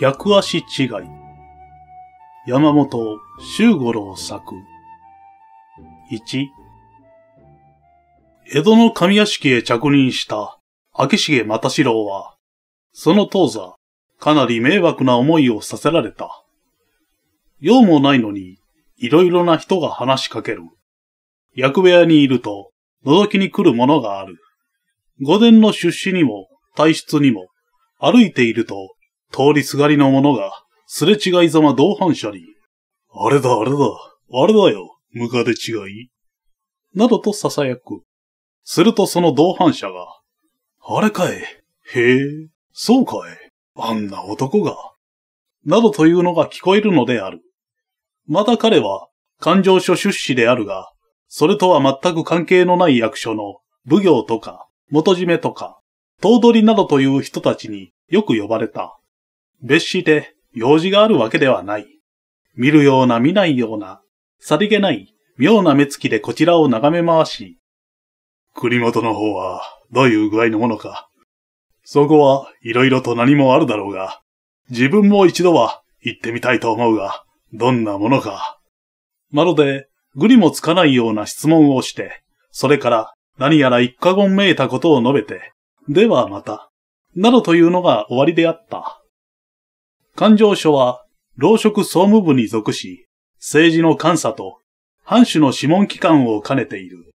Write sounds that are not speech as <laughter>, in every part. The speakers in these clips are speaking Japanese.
百足違い。山本周五郎作。1。江戸の上屋敷へ着任した明重又四郎は、その当座、かなり迷惑な思いをさせられた。用もないのに、いろいろな人が話しかける。役部屋にいると、覗きに来るものがある。御殿の出資にも、体質にも、歩いていると通りすがりの者が、すれ違いざま同伴者に、あれだあれだ、あれだよ、ムカデ違い。などと囁く。するとその同伴者が、あれかえ、へえ、そうかえ、あんな男が、などというのが聞こえるのである。また彼は、勘定所出資であるが、それとは全く関係のない役所の、奉行とか、元締めとか、頭取などという人たちによく呼ばれた。別して用事があるわけではない。見るような見ないような、さりげない妙な目つきでこちらを眺め回し、国元の方はどういう具合のものか。そこはいろいろと何もあるだろうが、自分も一度は行ってみたいと思うが、どんなものか。まるで、ぐりもつかないような質問をして、それから何やら一過言めいたことを述べて、ではまた、などというのが終わりであった。環状書は、老職総務部に属し、政治の監査と、藩主の諮問機関を兼ねている。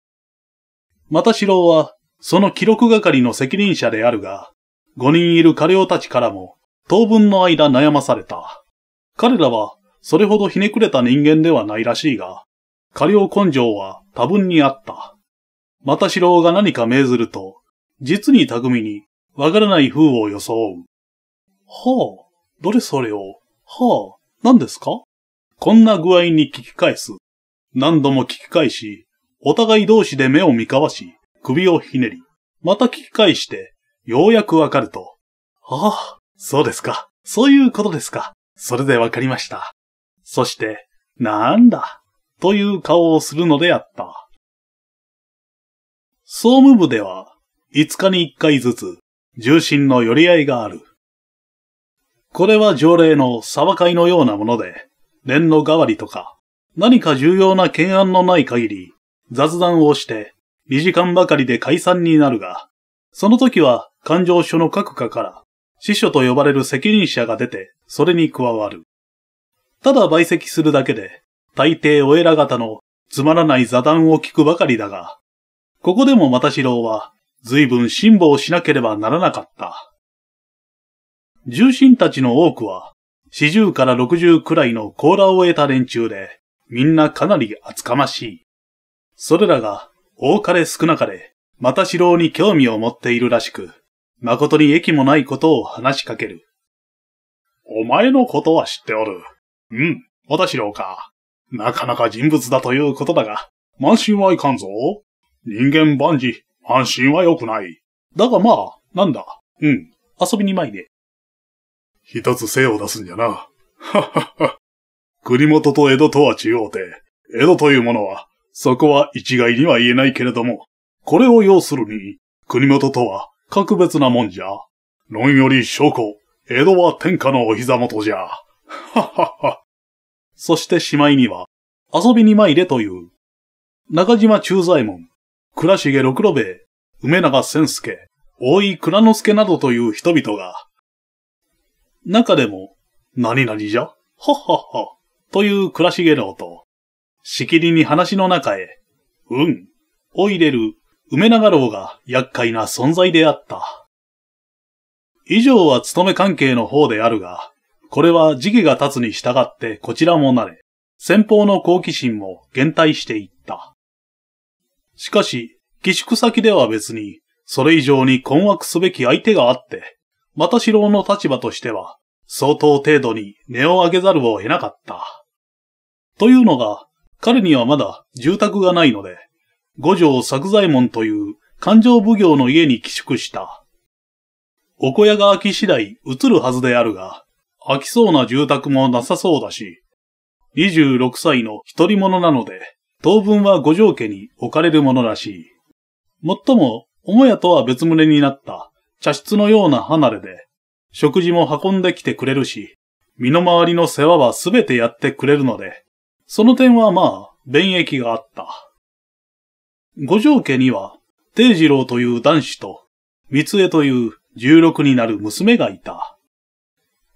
又四郎は、その記録係の責任者であるが、五人いる家領たちからも、当分の間悩まされた。彼らは、それほどひねくれた人間ではないらしいが、家領根性は多分にあった。又四郎が何か命ずると、実に巧みに、わからない風を装う。ほう。どれそれを、はあ、何ですかこんな具合に聞き返す。何度も聞き返し、お互い同士で目を見交わし、首をひねり、また聞き返して、ようやくわかると。ああ、そうですか。そういうことですか。それでわかりました。そして、なんだ、という顔をするのであった。総務部では、5日に1回ずつ、重心の寄り合いがある。これは条例の沢会のようなもので、念の代わりとか、何か重要な懸案のない限り、雑談をして、2時間ばかりで解散になるが、その時は勘定所の各課から、司書と呼ばれる責任者が出て、それに加わる。ただ売席するだけで、大抵お偉方のつまらない座談を聞くばかりだが、ここでも又四郎は随分辛抱しなければならなかった。重臣たちの多くは、四十から六十くらいの甲羅を得た連中で、みんなかなり厚かましい。それらが、多かれ少なかれ、また四郎に興味を持っているらしく、誠に益もないことを話しかける。お前のことは知っておる。うん、また四郎か。なかなか人物だということだが、慢心はいかんぞ。人間万事、慢心は良くない。だがまあ、なんだ。うん、遊びにまいで。一つ精を出すんじゃな。ははは。国元と江戸とは違うて、江戸というものは、そこは一概には言えないけれども、これを要するに、国元とは格別なもんじゃ。論より証拠、江戸は天下のお膝元じゃ。ははは。そしてしまいには、遊びに参れという、中島中左衛門、倉重六郎兵衛、梅永千助、大井倉之助などという人々が、中でも、何々じゃはっはっは、という倉重の音。しきりに話の中へ、うん、を入れる梅長郎が厄介な存在であった。以上は勤め関係の方であるが、これは時期が経つに従ってこちらも慣れ、先方の好奇心も減退していった。しかし、寄宿先では別に、それ以上に困惑すべき相手があって、またしろの立場としては、相当程度に値を上げざるを得なかった。というのが、彼にはまだ住宅がないので、五条作左衛門という勘定奉行の家に寄宿した。お小屋が空き次第移るはずであるが、空きそうな住宅もなさそうだし、26歳の一人者なので、当分は五条家に置かれるものらしい。もっとも、母屋とは別棟になった茶室のような離れで、食事も運んできてくれるし、身の回りの世話はすべてやってくれるので、その点はまあ、便益があった。五条家には、定次郎という男子と、三江という十六になる娘がいた。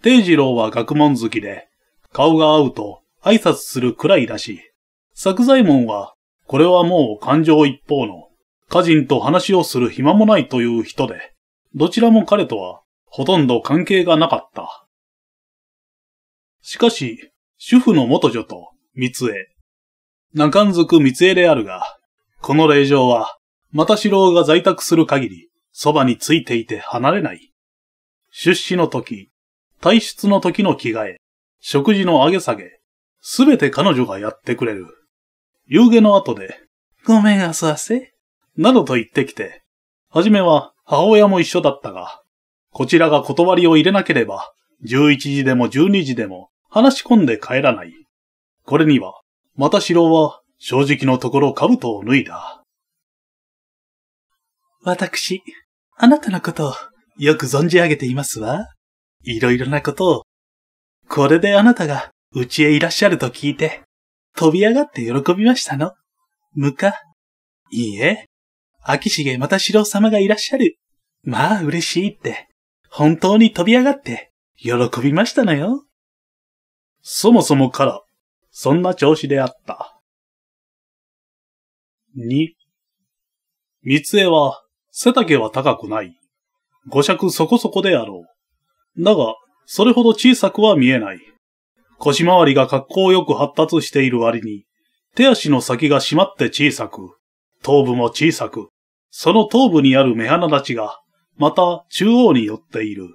定次郎は学問好きで、顔が合うと挨拶するくらいだし、作左衛門は、これはもう感情一方の、家人と話をする暇もないという人で、どちらも彼とはほとんど関係がなかった。しかし、主婦の元女と三江。中んずく三江であるが、この令状は、また四郎が在宅する限り、そばについていて離れない。出資の時、退出の時の着替え、食事の上げ下げ、すべて彼女がやってくれる。夕下の後で、ごめんあすせ、などと言ってきて、はじめは母親も一緒だったが、こちらが断りを入れなければ、11時でも12時でも話し込んで帰らない。これには、また郎は正直のところ兜を脱いだ。私、あなたのことをよく存じ上げていますわ。いろいろなことを。これであなたがうちへいらっしゃると聞いて、飛び上がって喜びましたの。むか。いいえ、秋重又四郎様がいらっしゃる。まあ嬉しいって、本当に飛び上がって、喜びましたのよ。そもそもから、そんな調子であった。2、三絵は、背丈は高くない。五尺そこそこであろう。だが、それほど小さくは見えない。腰回りが格好よく発達している割に、手足の先が締まって小さく、頭部も小さく、その頭部にある目鼻立ちが、また中央に寄っている。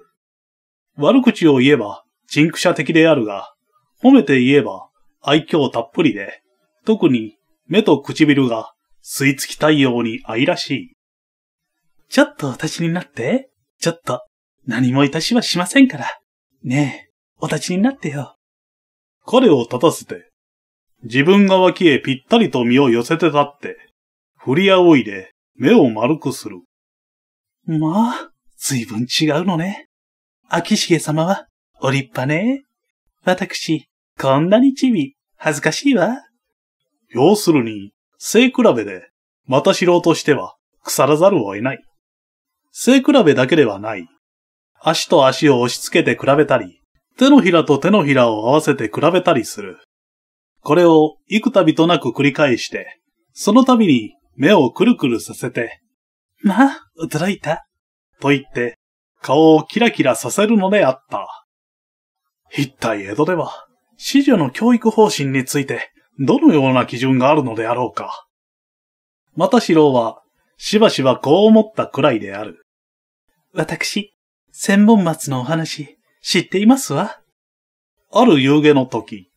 悪口を言えば、陳腐者的であるが、褒めて言えば、愛嬌たっぷりで、特に目と唇が吸い付きたいように愛らしい。ちょっと私になって。ちょっと、何もいたしはしませんから。ねえ、お立ちになってよ。彼を立たせて、自分が脇へぴったりと身を寄せて立って、振り仰いで、目を丸くする。まあ、随分違うのね。秋重様は、お立派ね。私、こんなにちび、恥ずかしいわ。要するに、背比べで、また素人としては、腐らざるを得ない。背比べだけではない。足と足を押し付けて比べたり、手のひらと手のひらを合わせて比べたりする。これを幾度となく繰り返して、その度に目をくるくるさせて、まあ、驚いた。と言って、顔をキラキラさせるのであった。一体江戸では、子女の教育方針について、どのような基準があるのであろうか。またしろは、しばしばこう思ったくらいである。私、千本松のお話、知っていますわ。ある夕げの時、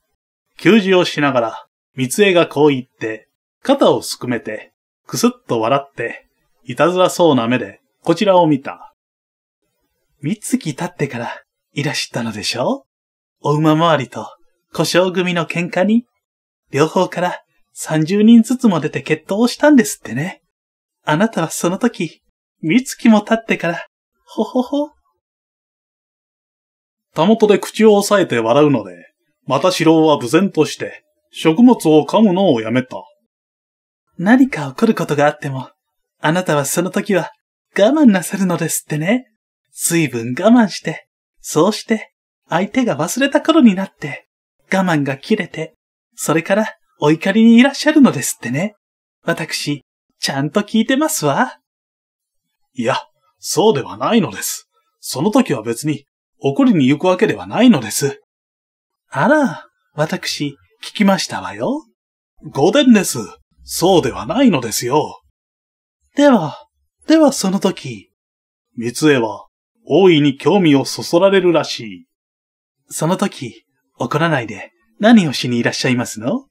給仕をしながら、三枝がこう言って、肩をすくめて、くすっと笑って、いたずらそうな目で、こちらを見た。三月経ってからいらしたのでしょうお馬回りと故障組の喧嘩に、両方から30人ずつも出て決闘をしたんですってね。あなたはその時、三月も経ってから、ほほほ。たもとで口を押さえて笑うので、また城は無然として、食物を噛むのをやめた。何か起こることがあっても、あなたはその時は我慢なさるのですってね。随分我慢して、そうして相手が忘れた頃になって、我慢が切れて、それからお怒りにいらっしゃるのですってね。私、ちゃんと聞いてますわ。いや、そうではないのです。その時は別に怒りに行くわけではないのです。あら、私、聞きましたわよ。でんです。そうではないのですよ。では、ではその時、三江は大いに興味をそそられるらしい。その時、怒らないで何をしにいらっしゃいますの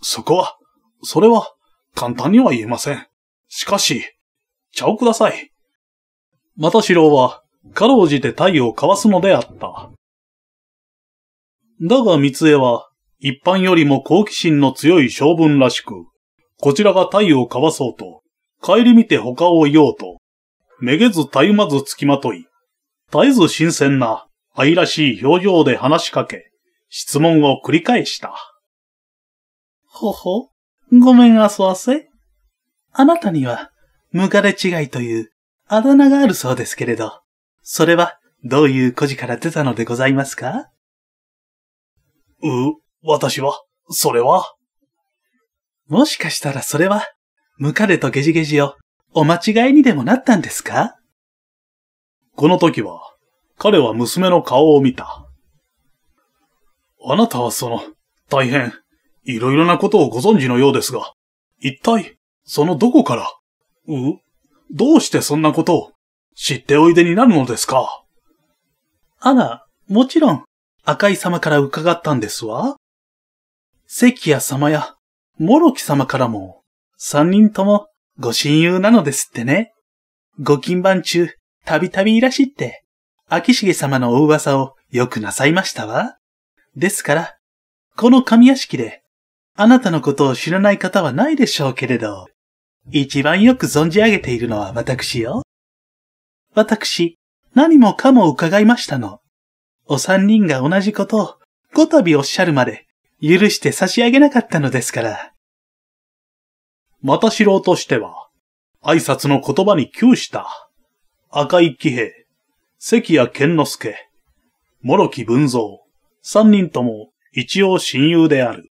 そこは、それは簡単には言えません。しかし、茶をください。またしろは、かろうじて体を交わすのであった。だが三江は、一般よりも好奇心の強い将軍らしく、こちらが体をかわそうと、帰り見て他を言おうと、めげずたゆまずつきまとい、絶えず新鮮な愛らしい表情で話しかけ、質問を繰り返した。ほほ、ごめんあそわせ。あなたには、ムカデ違いというあだ名があるそうですけれど、それはどういう故事から出たのでございますかう、私は、それは。もしかしたらそれは、ムカデとゲジゲジをお間違いにでもなったんですかこの時は、彼は娘の顔を見た。あなたはその、大変、いろいろなことをご存知のようですが、一体、そのどこから、うどうしてそんなことを知っておいでになるのですかあら、もちろん、赤井様から伺ったんですわ。関谷様や諸木様からも、三人ともご親友なのですってね。ご勤番中、たびたびいらしって、秋重様のお噂をよくなさいましたわ。ですから、この神屋敷で、あなたのことを知らない方はないでしょうけれど、一番よく存じ上げているのは私よ。私、何もかも伺いましたの。お三人が同じことを、ごたびおっしゃるまで、許して差し上げなかったのですから。またしろとしては、挨拶の言葉に窮した。赤い騎兵、関谷健之助、諸木文蔵、三人とも一応親友である。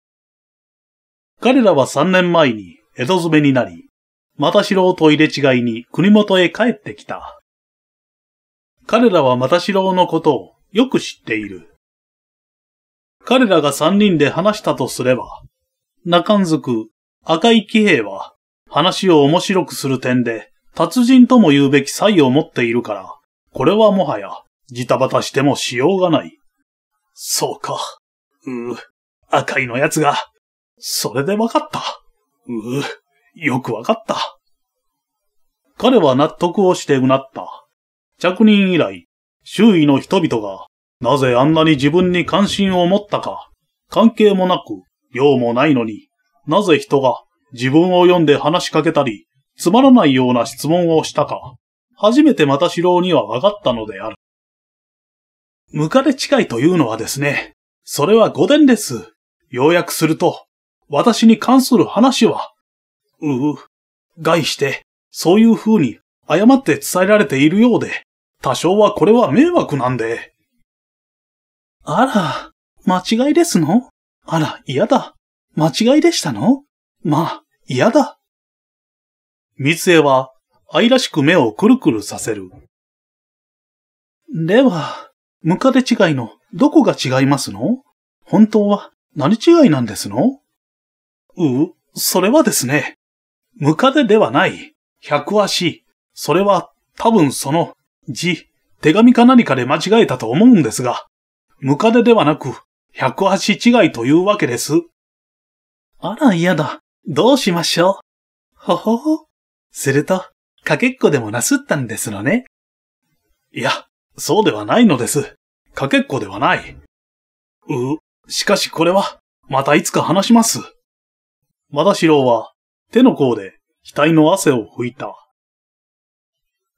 彼らは三年前に江戸詰めになり、またしろと入れ違いに国元へ帰ってきた。彼らはまたしろのことをよく知っている。彼らが三人で話したとすれば、中んずく赤井喜兵衛は、話を面白くする点で、達人とも言うべき才を持っているから、これはもはや、ジタバタしてもしようがない。そうか。うう、赤井のやつが、それでわかった。うう、よくわかった。彼は納得をしてうなった。着任以来、周囲の人々が、なぜあんなに自分に関心を持ったか、関係もなく、用もないのに、なぜ人が自分を読んで話しかけたり、つまらないような質問をしたか、初めてまた四郎には分かったのである。ムカデ近いというのはですね、それは誤伝です。要約すると、私に関する話は、うう、害して、そういう風に誤って伝えられているようで、多少はこれは迷惑なんで。あら、間違いですのあら、嫌だ。間違いでしたのまあ、嫌だ。三江は愛らしく目をくるくるさせる。では、ムカデ違いのどこが違いますの本当は何違いなんですのうそれはですね、ムカデではない、百足、それは多分その字、手紙か何かで間違えたと思うんですが、ムカデではなく、百足違いというわけです。あら嫌だ。どうしましょう。ほほほ。すると、かけっこでもなすったんですのね。いや、そうではないのです。かけっこではない。う、しかしこれは、またいつか話します。まだしろうは、手の甲で額の汗を拭いた。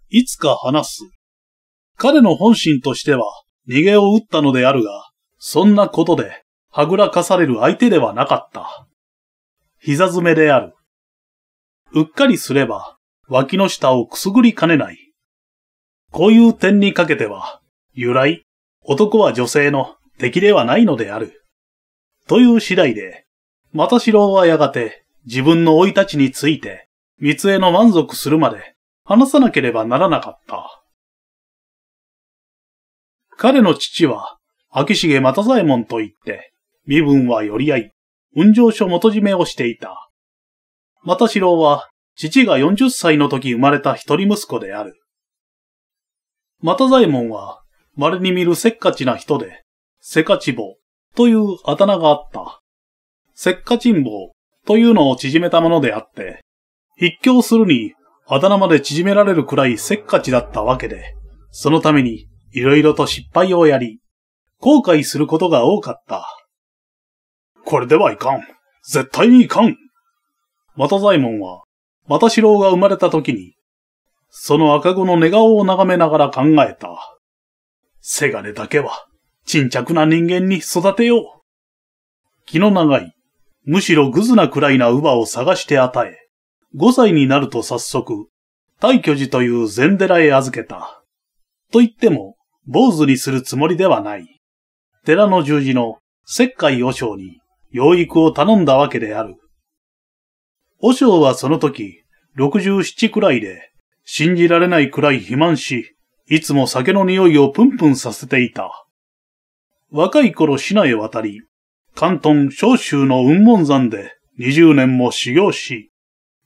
いつか話す。彼の本心としては、逃げを打ったのであるが、そんなことで、はぐらかされる相手ではなかった。膝詰めである。うっかりすれば、脇の下をくすぐりかねない。こういう点にかけては、由来、男は女性の敵ではないのである。という次第で、また郎はやがて自分の老いたちについて、三江の満足するまで話さなければならなかった。彼の父は、秋重又左衛門と言って、身分は寄り合い、運上書元締めをしていた。また四郎は、父が40歳の時生まれた一人息子である。又左衛門は、稀に見るせっかちな人で、せかちぼというあだ名があった。せっかちんぼというのを縮めたものであって、筆教するにあだ名まで縮められるくらいせっかちだったわけで、そのために色々と失敗をやり、後悔することが多かった。これではいかん。絶対にいかん。又左衛門は、又四郎が生まれた時に、その赤子の寝顔を眺めながら考えた。せがれだけは、沈着な人間に育てよう。気の長い、むしろぐずなくらいな乳母を探して与え、5歳になると早速、大巨寺という禅寺へ預けた。と言っても、坊主にするつもりではない。寺の十字の石灰和尚に、養育を頼んだわけである。和尚はその時、67くらいで、信じられないくらい肥満し、いつも酒の匂いをプンプンさせていた。若い頃市内渡り、関東小州の雲門山で20年も修行し、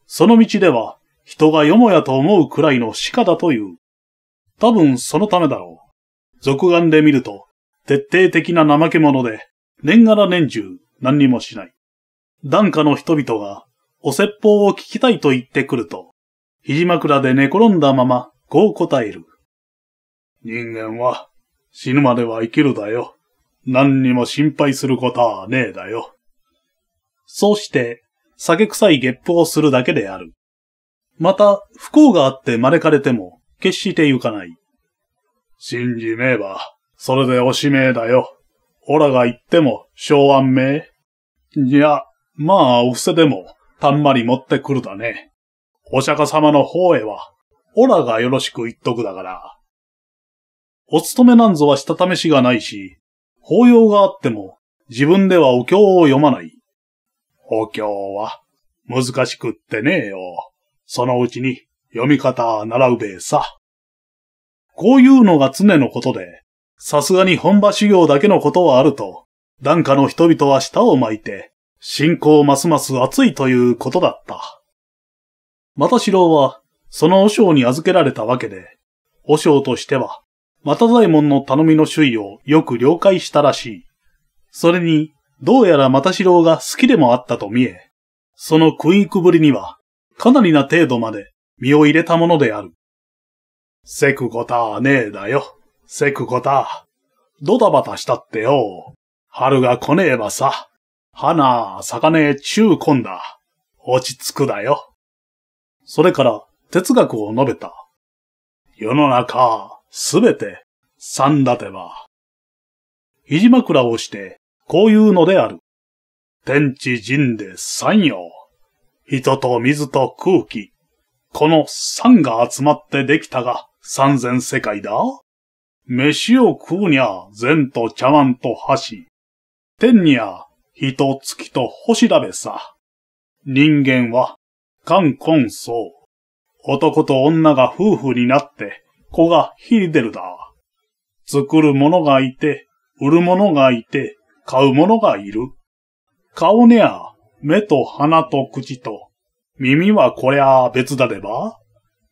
その道では人がよもやと思うくらいの鹿だという。多分そのためだろう。俗眼で見ると、徹底的な怠け者で、年がら年中、何にもしない。檀家の人々がお説法を聞きたいと言ってくると、肘枕で寝転んだまま、こう答える。人間は死ぬまでは生きるだよ。何にも心配することはねえだよ。そうして、酒臭いゲップをするだけである。また、不幸があって招かれても、決して行かない。信じねえば、それでおしめえだよ。オラが言っても、昭和名。いや、まあ、お布施でも、たんまり持ってくるだね。お釈迦様の方へは、オラがよろしく言っとくだから。お勤めなんぞはしたためしがないし、法要があっても、自分ではお経を読まない。お経は、難しくってねえよ。そのうちに、読み方習うべえさ。こういうのが常のことで、さすがに本場修行だけのことはあると、檀家の人々は舌を巻いて、信仰ますます熱いということだった。又四郎は、その和尚に預けられたわけで、和尚としては、又左衛門の頼みの周囲をよく了解したらしい。それに、どうやら又四郎が好きでもあったと見え、その食いくぶりには、かなりな程度まで身を入れたものである。せくこたねえだよ。せくこた。ドタバタしたってよ。春が来ねえばさ、花咲かねえ中だ。落ち着くだよ。それから哲学を述べた。世の中すべて三立てば。肘枕をしてこういうのである。天地人で三様。人と水と空気。この三が集まってできたが三千世界だ。飯を食うにゃ、善と茶碗と箸。天には人月と星だべさ。人間は、冠婚葬。男と女が夫婦になって、子が秀でるだ。作る者がいて、売る者がいて、買う者がいる。顔には目と鼻と口と、耳はこりゃ別だれば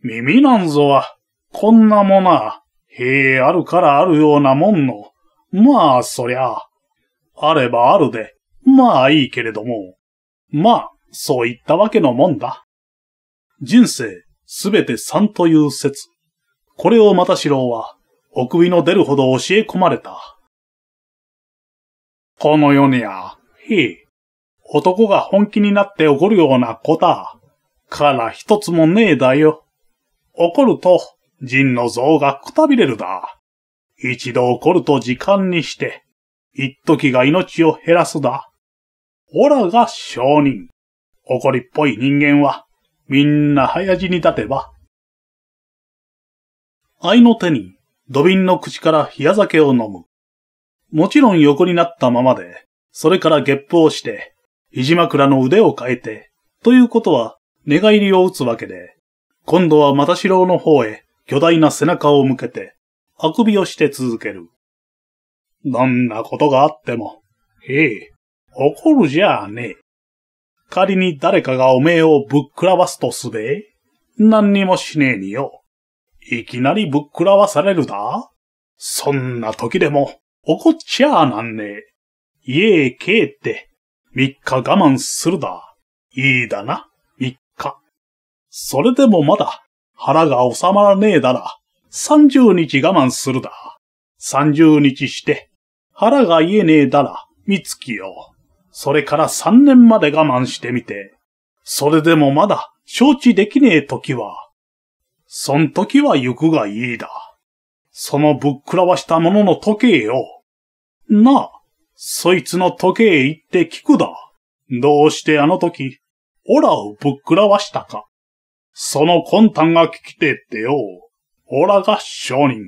耳なんぞは、こんなもな、へえあるからあるようなもんの、まあそりゃ、あればあるで、まあいいけれども、まあ、そういったわけのもんだ。人生、すべて三という説。これをまた四郎は、お首の出るほど教え込まれた。この世にゃ、へえ、男が本気になって怒るようなことは、から一つもねえだよ。怒ると、人の像がくたびれるだ。一度怒ると時間にして、一時が命を減らすだ。オラが証人。怒りっぽい人間は、みんな早死に立てば。愛の手に、土瓶の口から冷や酒を飲む。もちろん横になったままで、それからゲップをして、肘枕の腕を変えて、ということは、寝返りを打つわけで、今度は又四郎の方へ巨大な背中を向けて、あくびをして続ける。どんなことがあっても、ええ、怒るじゃあねえ。仮に誰かがおめえをぶっくらわすとすべ、何にもしねえによ。いきなりぶっくらわされるだそんな時でも怒っちゃあなんねえ。家へ帰って、三日我慢するだ。いいだな、三日。それでもまだ腹が収まらねえだら、三十日我慢するだ。三十日して、腹が言えねえだら、三月よ。それから三年まで我慢してみて、それでもまだ承知できねえ時は、そん時は行くがいいだ。そのぶっくらわしたものの時計よ。なあ、そいつの時計行って聞くだ。どうしてあの時、オラをぶっくらわしたか。その魂胆が聞きてってよ。オラが証人。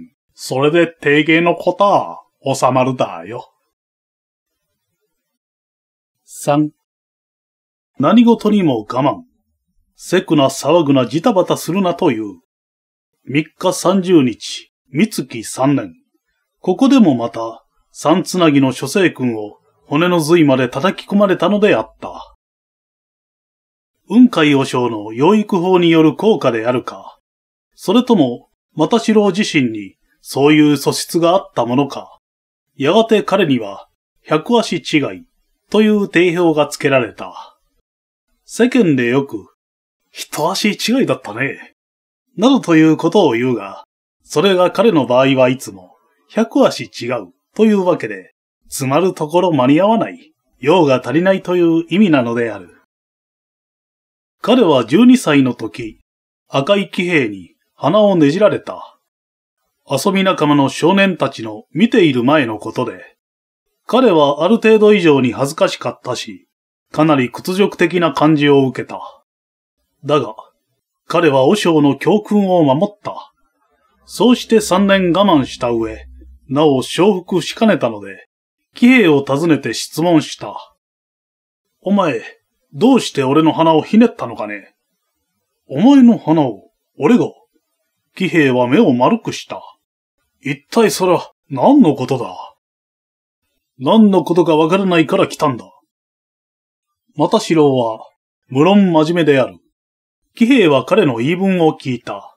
それで提言のことは収まるだよ。三、何事にも我慢。せくな騒ぐなジタバタするなという。三日三十日、三月三年。ここでもまた、三つなぎの諸星君を骨の髄まで叩き込まれたのであった。雲海和尚の養育法による効果であるか、それとも、又四郎自身にそういう素質があったものか。やがて彼には、百足違いという定評がつけられた。世間でよく、一足違いだったね。などということを言うが、それが彼の場合はいつも、百足違うというわけで、詰まるところ間に合わない、用が足りないという意味なのである。彼は12歳の時、赤い騎兵に鼻をねじられた。遊び仲間の少年たちの見ている前のことで、彼はある程度以上に恥ずかしかったし、かなり屈辱的な感じを受けた。だが、彼は和尚の教訓を守った。そうして3年我慢した上、なお承服しかねたので、騎兵を訪ねて質問した。お前、どうして俺の鼻をひねったのかねお前の鼻を、俺が。騎兵は目を丸くした。一体それは何のことだ何のことかわからないから来たんだ。また四郎は、無論真面目である。騎兵は彼の言い分を聞いた。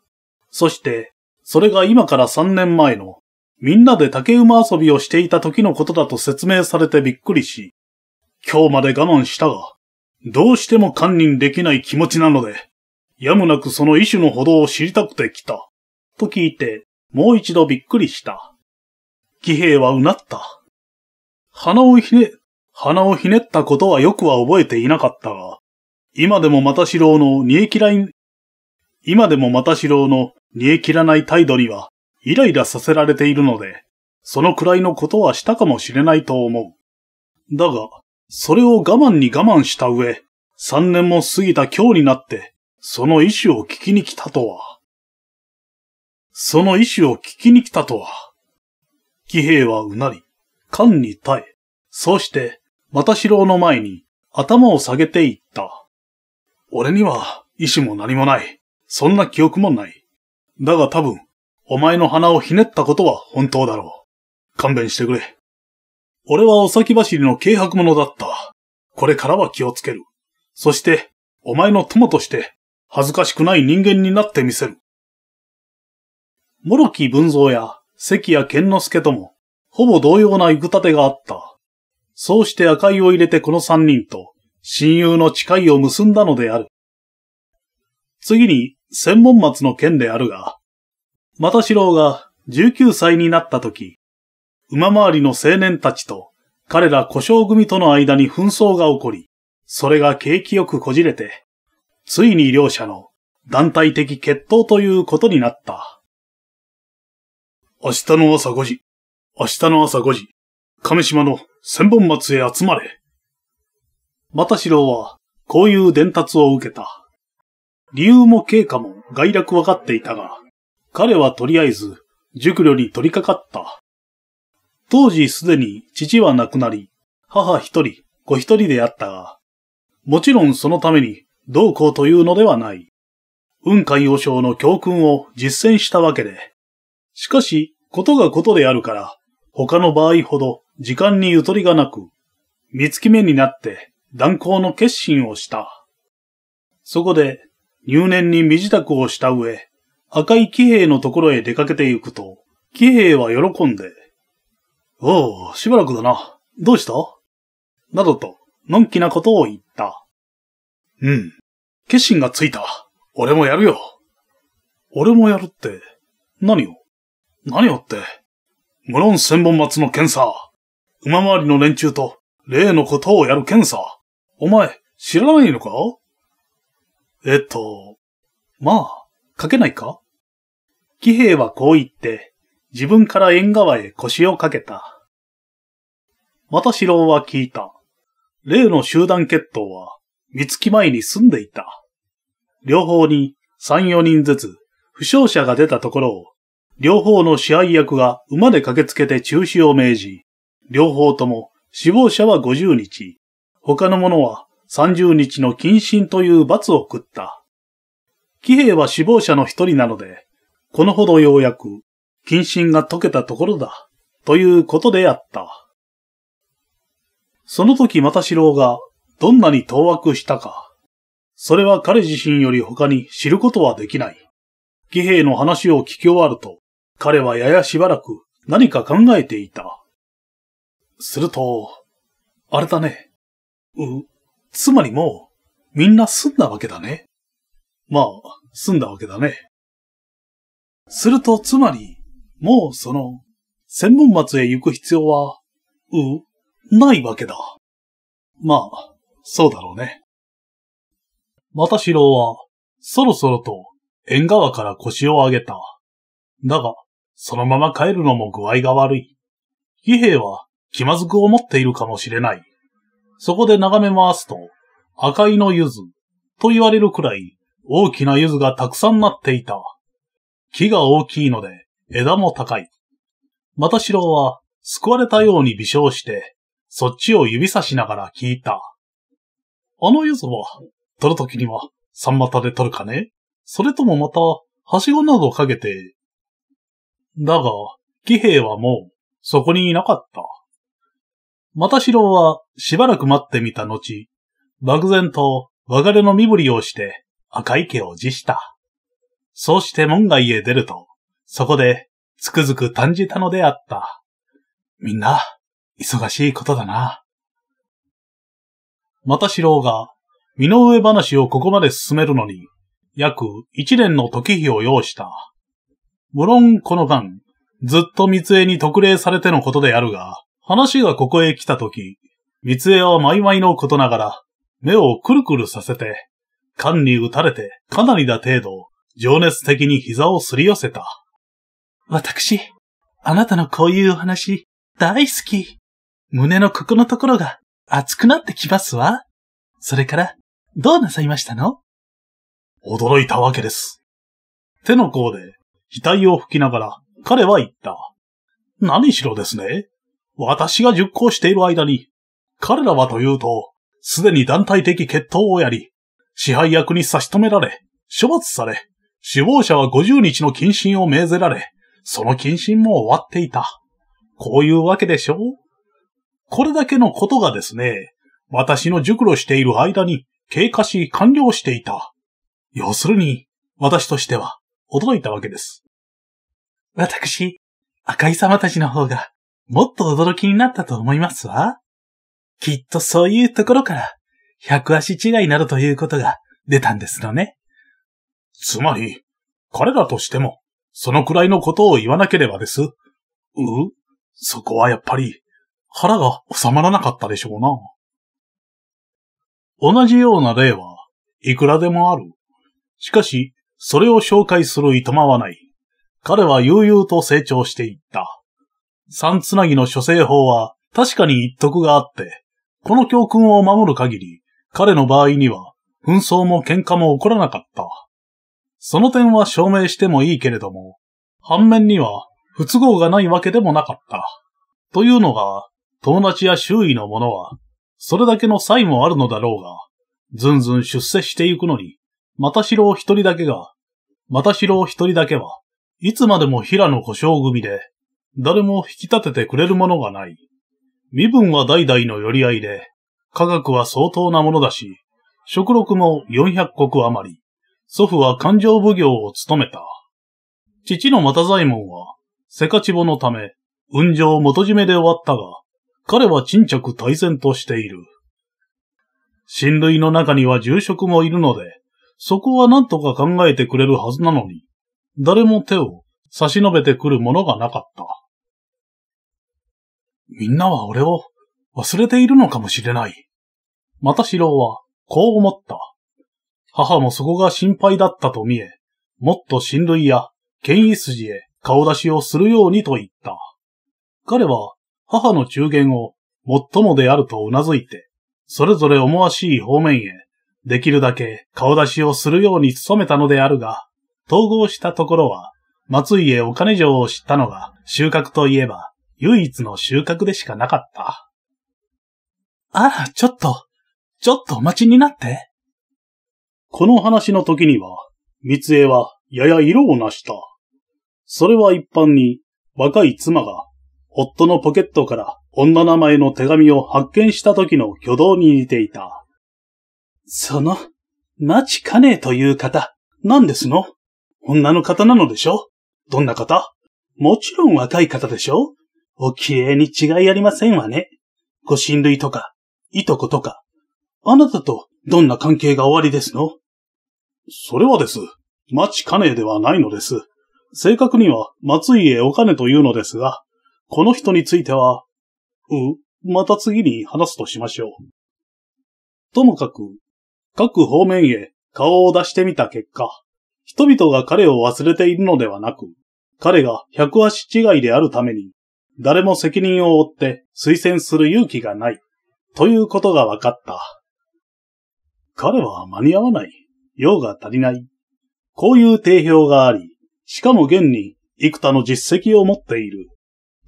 そして、それが今から3年前の、みんなで竹馬遊びをしていた時のことだと説明されてびっくりし、今日まで我慢したが、どうしても堪忍できない気持ちなので、やむなくその意種のほどを知りたくて来た。と聞いて、もう一度びっくりした。騎兵はうなった。鼻をひね、鼻をひねったことはよくは覚えていなかったが、今でもまたしろうの煮え切らい、今でもまたしろうの煮え切らない態度にはイライラさせられているので、そのくらいのことはしたかもしれないと思う。だが、それを我慢に我慢した上、三年も過ぎた今日になって、その意志を聞きに来たとは。その意志を聞きに来たとは。騎兵はうなり、勘に耐え、そうして、又四郎の前に頭を下げていった。俺には意志も何もない。そんな記憶もない。だが多分、お前の鼻をひねったことは本当だろう。勘弁してくれ。俺はお先走りの軽薄者だった。これからは気をつける。そして、お前の友として、恥ずかしくない人間になってみせる。諸木文蔵や関谷健之助とも、ほぼ同様な行く立てがあった。そうして赤井を入れてこの三人と、親友の誓いを結んだのである。次に、専門松の件であるが、又四郎が19歳になった時、馬回りの青年たちと彼ら故障組との間に紛争が起こり、それが景気よくこじれて、ついに両者の団体的決闘ということになった。明日の朝5時、明日の朝5時、亀島の千本松へ集まれ。またしろは、こういう伝達を受けた。理由も経過も概略わかっていたが、彼はとりあえず、熟慮に取り掛かった。当時すでに父は亡くなり、母一人、子一人であったが、もちろんそのためにどうこうというのではない。雲海和尚の教訓を実践したわけで、しかし、ことがことであるから、他の場合ほど時間にゆとりがなく、三月目になって断行の決心をした。そこで、入念に身支度をした上、赤い騎兵のところへ出かけて行くと、騎兵は喜んで、おう、しばらくだな。どうしたなどと、のんきなことを言った。うん。決心がついた。俺もやるよ。俺もやるって、何を何をって。無論千本松の検査。馬回りの連中と、例のことをやる検査。お前、知らないのかえっと、まあ、書けないか騎兵はこう言って、自分から縁側へ腰をかけた。また四郎は聞いた。例の集団決闘は、三月前に住んでいた。両方に三四人ずつ、負傷者が出たところを両方の支配役が馬で駆けつけて中止を命じ、両方とも死亡者は50日、他の者は30日の謹慎という罰を食った。騎兵は死亡者の一人なので、このほどようやく謹慎が解けたところだ、ということであった。その時また四郎がどんなに当惑したか、それは彼自身より他に知ることはできない。騎兵の話を聞き終わると、彼はややしばらく何か考えていた。すると、あれだね。う、つまりもう、みんな住んだわけだね。まあ、住んだわけだね。すると、つまり、もうその、千本松へ行く必要は、う、ないわけだ。まあ、そうだろうね。またしろは、そろそろと、縁側から腰を上げた。だが、そのまま帰るのも具合が悪い。義兵は気まずく思っているかもしれない。そこで眺め回すと、赤いの柚子と言われるくらい大きな柚子がたくさんなっていた。木が大きいので枝も高い。また城は救われたように微笑して、そっちを指さしながら聞いた。あの柚子は、取るときには三股で取るかねそれともまた、はしごなどかけてだが、騎兵はもう、そこにいなかった。またしろは、しばらく待ってみた後、漠然と別れの身振りをして赤い毛を辞した。そうして門外へ出ると、そこでつくづく感じたのであった。みんな、忙しいことだな。またしろが、身の上話をここまで進めるのに、約一年の時日を要した。無論この間、ずっと三重に特例されてのことであるが、話がここへ来た時、三重は毎々のことながら、目をくるくるさせて、缶に打たれてかなりだ程度、情熱的に膝をすり寄せた。私、あなたのこういうお話、大好き。胸のここのところが熱くなってきますわ。それから、どうなさいましたの驚いたわけです。手の甲で額を拭きながら、彼は言った。何しろですね。私が熟考している間に、彼らはというと、すでに団体的決闘をやり、支配役に差し止められ、処罰され、死亡者は50日の謹慎を命ぜられ、その謹慎も終わっていた。こういうわけでしょうこれだけのことがですね、私の熟慮している間に経過し完了していた。要するに、私としては驚いたわけです。私、赤井様たちの方が、もっと驚きになったと思いますわ。きっとそういうところから、百足違いなどということが出たんですのね。つまり、彼らとしても、そのくらいのことを言わなければです。うそこはやっぱり、腹が収まらなかったでしょうな。同じような例はいくらでもある。しかし、それを紹介するいとまはない。彼は悠々と成長していった。三つなぎの処政法は確かに一徳があって、この教訓を守る限り、彼の場合には紛争も喧嘩も起こらなかった。その点は証明してもいいけれども、反面には不都合がないわけでもなかった。というのが、友達や周囲の者は、それだけの差異もあるのだろうが、ずんずん出世していくのに、またしろ一人だけが、またしろ一人だけは、いつまでも平野故障組で、誰も引き立ててくれるものがない。身分は代々の寄り合いで、科学は相当なものだし、食録も400国余り。祖父は勘定奉行を務めた。父の又左衛門は、セカチボのため、運上元締めで終わったが、彼は沈着大戦としている。親類の中には重職もいるので、そこは何とか考えてくれるはずなのに、誰も手を差し伸べてくるものがなかった。みんなは俺を忘れているのかもしれない。またしろはこう思った。母もそこが心配だったと見え、もっと親類や権威筋へ顔出しをするようにと言った。彼は母の中言を最もであると頷いて、それぞれ思わしい方面へ、できるだけ顔出しをするように努めたのであるが、統合したところは、松家お金城を知ったのが、収穫といえば、唯一の収穫でしかなかった。あら、ちょっと、ちょっとお待ちになって。この話の時には、三江はやや色をなした。それは一般に、若い妻が、夫のポケットから女名前の手紙を発見した時の挙動に似ていた。その、町金という方、何ですの女の方なのでしょどんな方もちろん若い方でしょお綺麗に違いありませんわね。ご親類とか、いとことか。あなたとどんな関係がおありですのそれはです。町金ではないのです。正確には松井へお金というのですが、この人については、う、また次に話すとしましょう。ともかく、各方面へ顔を出してみた結果、人々が彼を忘れているのではなく、彼が百足違いであるために、誰も責任を負って推薦する勇気がない、ということが分かった。彼は間に合わない。用が足りない。こういう定評があり、しかも現に幾多の実績を持っている。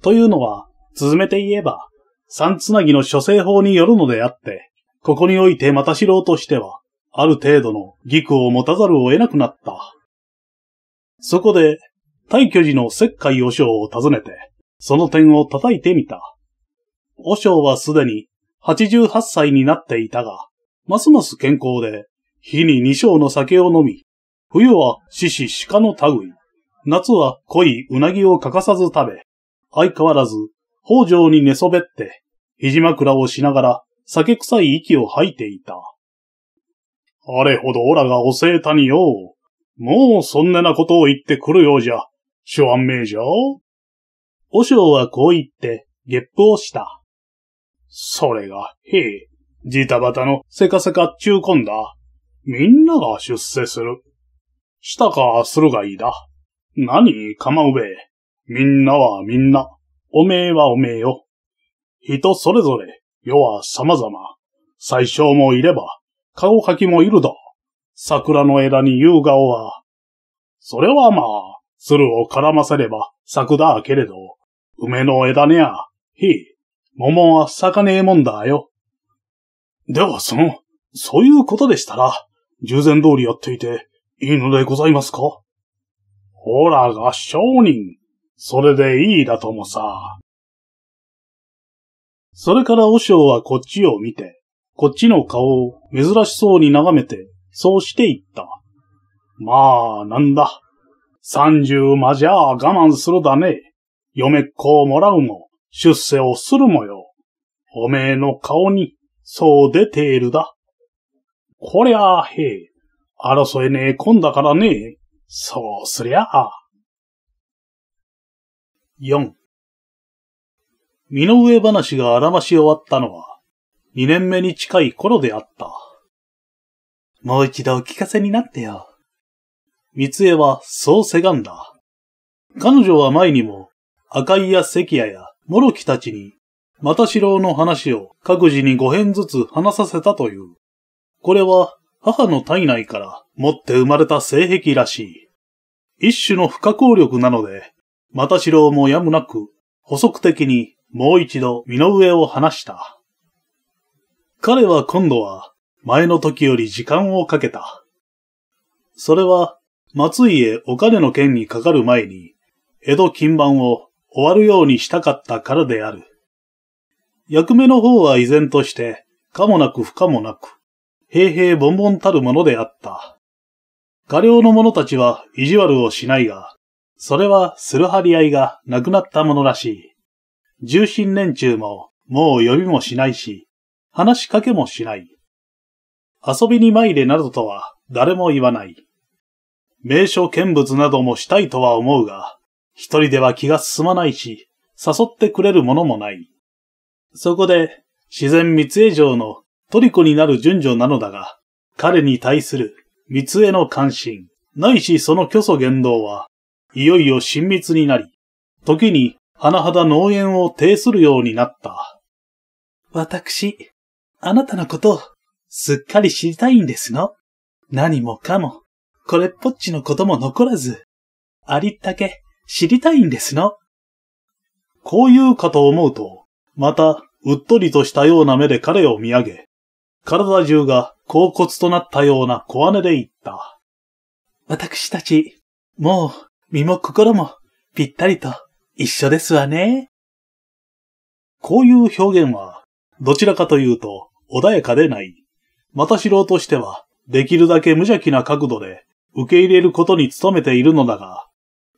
というのは、続めて言えば、三つなぎの諸政法によるのであって、ここにおいてまた知ろうとしては、ある程度の義苦を持たざるを得なくなった。そこで、大巨寺の石灰和尚を訪ねて、その点を叩いてみた。和尚はすでに88歳になっていたが、ますます健康で、日に2升の酒を飲み、冬は獅子鹿の類、夏は濃いうなぎを欠かさず食べ、相変わらず北条に寝そべって、肘枕をしながら酒臭い息を吐いていた。あれほどオラがおせえたによもうそんななことを言ってくるようじゃ。諸安名じゃ。和尚はこう言って、ゲップをした。それが、へえ、ジタバタのせかせかっちゅうこんだ。みんなが出世する。したかするがいいだ。何、かまうべ。みんなはみんな。おめえはおめえよ。人それぞれ、世は様々。最小もいれば、顔書きもいるだ。桜の枝に夕顔は、それはまあ、鶴を絡ませれば柵だけれど、梅の枝にゃ、ひい、桃は咲かねえもんだよ。では、その、そういうことでしたら、従前通りやっていていいのでございますかほらが商人、それでいいだともさ。それから和尚はこっちを見て、こっちの顔を珍しそうに眺めてそうして言った。まあ、なんだ。三十間じゃ我慢するだね。嫁っ子をもらうも、出世をするもよ。おめえの顔に、そう出ているだ。こりゃあ、へえ。争えねえこんだからね。そうすりゃあ。四。身の上話が表まし終わったのは、二年目に近い頃であった。もう一度お聞かせになってよ。三江はそうせがんだ。彼女は前にも、赤井や関谷や諸木たちに、又四郎の話を各自に5編ずつ話させたという。これは母の体内から持って生まれた性癖らしい。一種の不可抗力なので、又四郎もやむなく、補足的にもう一度身の上を話した。彼は今度は前の時より時間をかけた。それは、松井へお金の件にかかる前に、江戸金盤を終わるようにしたかったからである。役目の方は依然として、かもなく不可もなく、平平凡々たるものであった。過料の者たちは意地悪をしないが、それはする張り合いがなくなったものらしい。重心連中ももう呼びもしないし、話しかけもしない。遊びに参れなどとは誰も言わない。名所見物などもしたいとは思うが、一人では気が進まないし、誘ってくれるものもない。そこで、自然密営城のトリコになる順序なのだが、彼に対する密営の関心、ないしその虚祖言動は、いよいよ親密になり、時に甚だ農園を呈するようになった。私、あなたのことをすっかり知りたいんですの。何もかも、これっぽっちのことも残らず、ありったけ知りたいんですの。こう言うかと思うと、また、うっとりとしたような目で彼を見上げ、体中が甲骨となったような小姉で言った。私たち、もう、身も心も、ぴったりと、一緒ですわね。こういう表現は、どちらかというと、穏やかでない。またしろうとしては、できるだけ無邪気な角度で受け入れることに努めているのだが、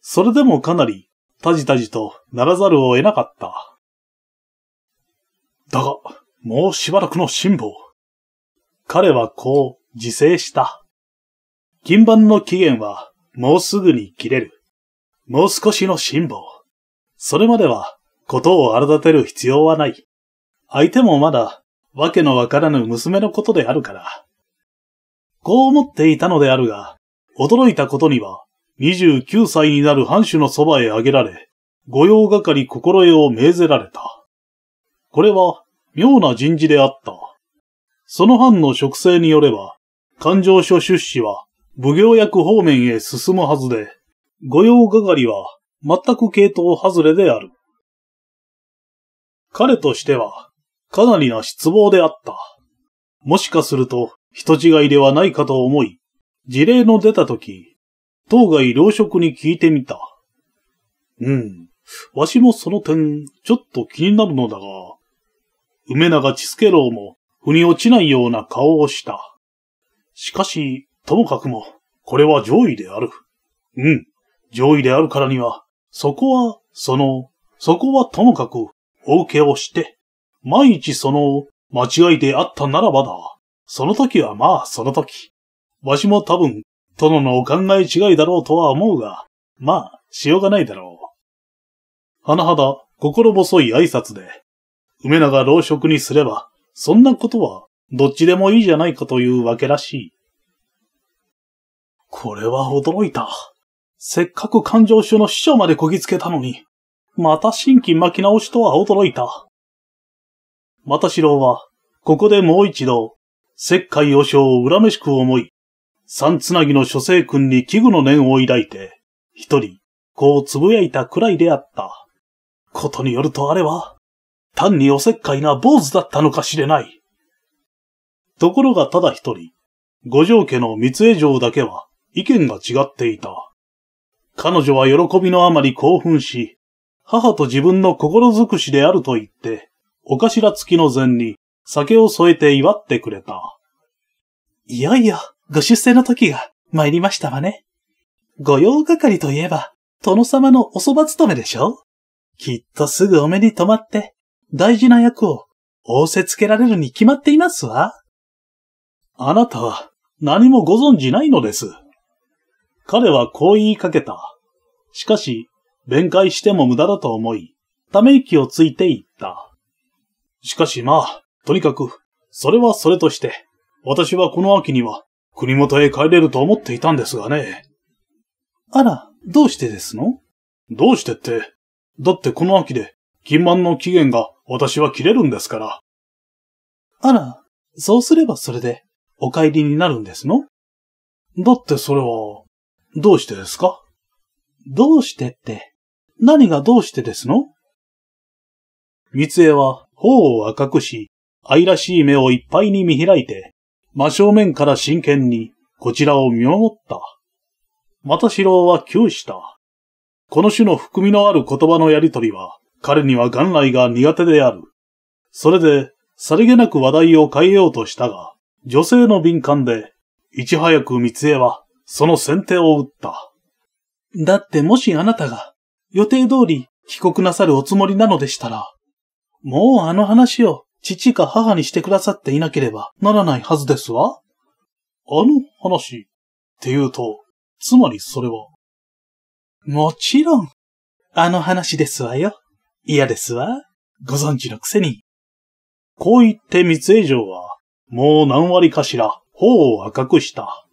それでもかなり、たじたじとならざるを得なかった。だが、もうしばらくの辛抱。彼はこう自制した。金盤の期限はもうすぐに切れる。もう少しの辛抱。それまでは、ことを荒立てる必要はない。相手もまだわけのわからぬ娘のことであるから。こう思っていたのであるが、驚いたことには、29歳になる藩主のそばへあげられ、御用係心得を命ぜられた。これは、妙な人事であった。その藩の職制によれば、勘定所出資は、奉行役方面へ進むはずで、御用係は、全く系統外れである。彼としては、かなりな失望であった。もしかすると人違いではないかと思い、事例の出た時、当該老職に聞いてみた。うん。わしもその点、ちょっと気になるのだが、梅長千助郎も、腑に落ちないような顔をした。しかし、ともかくも、これは上位である。うん、上位であるからには、そこは、その、そこはともかく、お受けをして、万一その、間違いであったならばだ。その時はまあその時。わしも多分、殿のお考え違いだろうとは思うが、まあ、しようがないだろう。甚だ心細い挨拶で、梅永老職にすれば、そんなことはどっちでもいいじゃないかというわけらしい。これは驚いた。せっかく勘定書の師匠までこぎつけたのに、また新規巻き直しとは驚いた。またしろは、ここでもう一度、石灰和尚を恨めしく思い、三つなぎの諸星君に危惧の念を抱いて、一人、こう呟いたくらいであった。ことによるとあれは、単におせっかいな坊主だったのかしれない。ところがただ一人、五条家の三重城だけは意見が違っていた。彼女は喜びのあまり興奮し、母と自分の心尽くしであると言って、お頭付きの膳に酒を添えて祝ってくれた。いよいよ、ご出世の時が参りましたわね。御用係といえば、殿様のおそば勤めでしょきっとすぐお目に留まって、大事な役を仰せつけられるに決まっていますわ。あなたは何もご存じないのです。彼はこう言いかけた。しかし、弁解しても無駄だと思い、ため息をついて言った。しかしまあ、とにかく、それはそれとして、私はこの秋には国元へ帰れると思っていたんですがね。あら、どうしてですのどうしてって、だってこの秋で金満の期限が私は切れるんですから。あら、そうすればそれでお帰りになるんですのだってそれは、どうしてですかどうしてって、何がどうしてですの三江は頬を赤くし、愛らしい目をいっぱいに見開いて、真正面から真剣にこちらを見守った。又四郎は窮した。この種の含みのある言葉のやりとりは、彼には元来が苦手である。それで、さりげなく話題を変えようとしたが、女性の敏感で、いち早く三重は、その先手を打った。だってもしあなたが、予定通り帰国なさるおつもりなのでしたら、もうあの話を父か母にしてくださっていなければならないはずですわ。あの話って言うと、つまりそれは。もちろん、あの話ですわよ。嫌ですわ。ご存知のくせに。こう言って三江城は、もう何割かしら、頬を赤くした。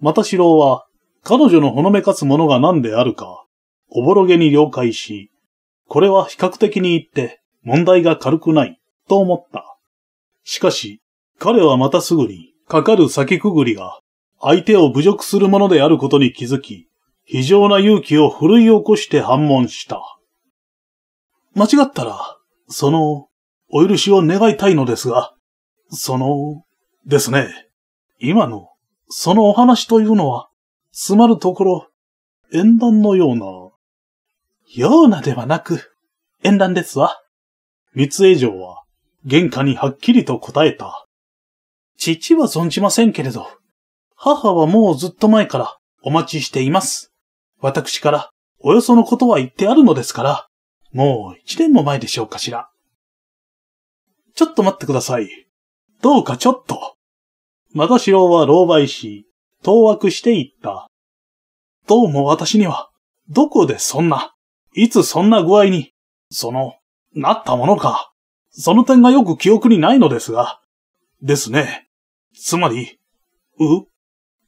また四郎は、彼女のほのめかすものが何であるか、おぼろげに了解し、これは比較的に言って、問題が軽くない、と思った。しかし、彼はまたすぐに、かかる先くぐりが、相手を侮辱するものであることに気づき、非常な勇気を振るい起こして反問した。間違ったら、その、お許しを願いたいのですが、その、ですね。今の、そのお話というのは、すまるところ、縁談のような。ようなではなく、縁談ですわ。三江城は、玄関にはっきりと答えた。父は存じませんけれど、母はもうずっと前からお待ちしています。私からおよそのことは言ってあるのですから、もう一年も前でしょうかしら。ちょっと待ってください。どうかちょっと。またしろは狼狽し、当惑していった。どうも私には、どこでそんな、いつそんな具合に、その、なったものか。その点がよく記憶にないのですが。ですね。つまり、う、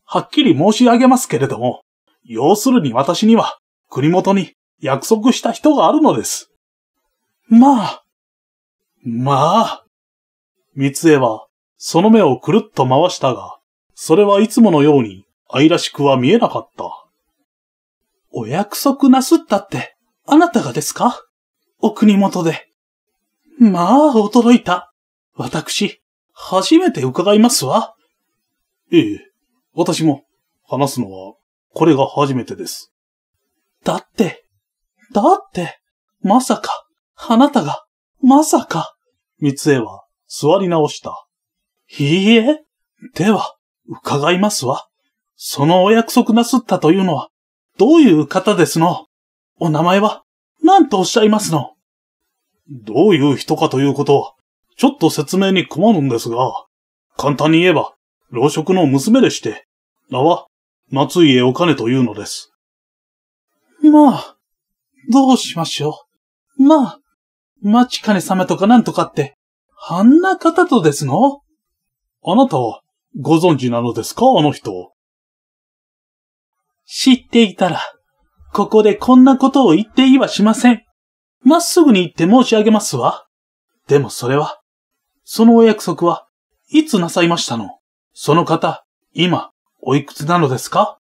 はっきり申し上げますけれども、要するに私には、国元に約束した人があるのです。まあ。まあ。三江は、その目をくるっと回したが、それはいつものように愛らしくは見えなかった。お約束なすったって、あなたがですかお国元で。まあ、驚いた。私、初めて伺いますわ。ええ、私も、話すのは、これが初めてです。だって、だって、まさか、あなたが、まさか。三つは、座り直した。いいえ、では、伺いますわ。そのお約束なすったというのは、どういう方ですのお名前は、何とおっしゃいますのどういう人かということは、ちょっと説明に困るんですが、簡単に言えば、老職の娘でして、名は、松家お金というのです。まあ、どうしましょう。まあ、町金様とかなんとかって、あんな方とですのあなたは、ご存知なのですかあの人。知っていたら、ここでこんなことを言っていはしません。まっすぐに言って申し上げますわ。でもそれは、そのお約束はいつなさいましたのその方、今、おいくつなのですか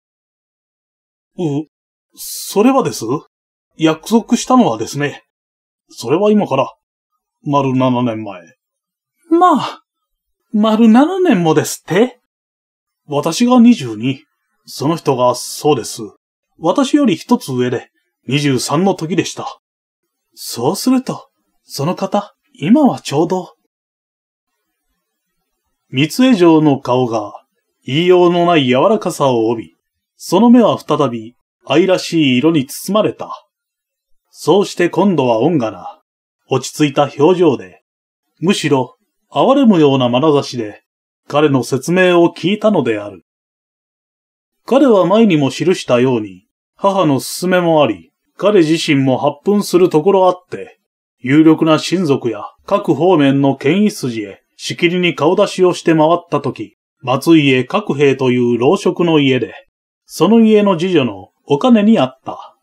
う、それはです。約束したのはですね。それは今から、丸七年前。まあ、丸七年もですって私が二十二。その人がそうです。私より一つ上で二十三の時でした。そうすると、その方、今はちょうど。三江城の顔が、言いようのない柔らかさを帯び、その目は再び愛らしい色に包まれた。そうして今度は音がな、落ち着いた表情で、むしろ哀れむような眼差しで彼の説明を聞いたのである。彼は前にも記したように母の勧めもあり、彼自身も発奮するところあって、有力な親族や各方面の権威筋へしきりに顔出しをして回ったとき、松家各兵という老職の家で、その家の次女のお金にあった。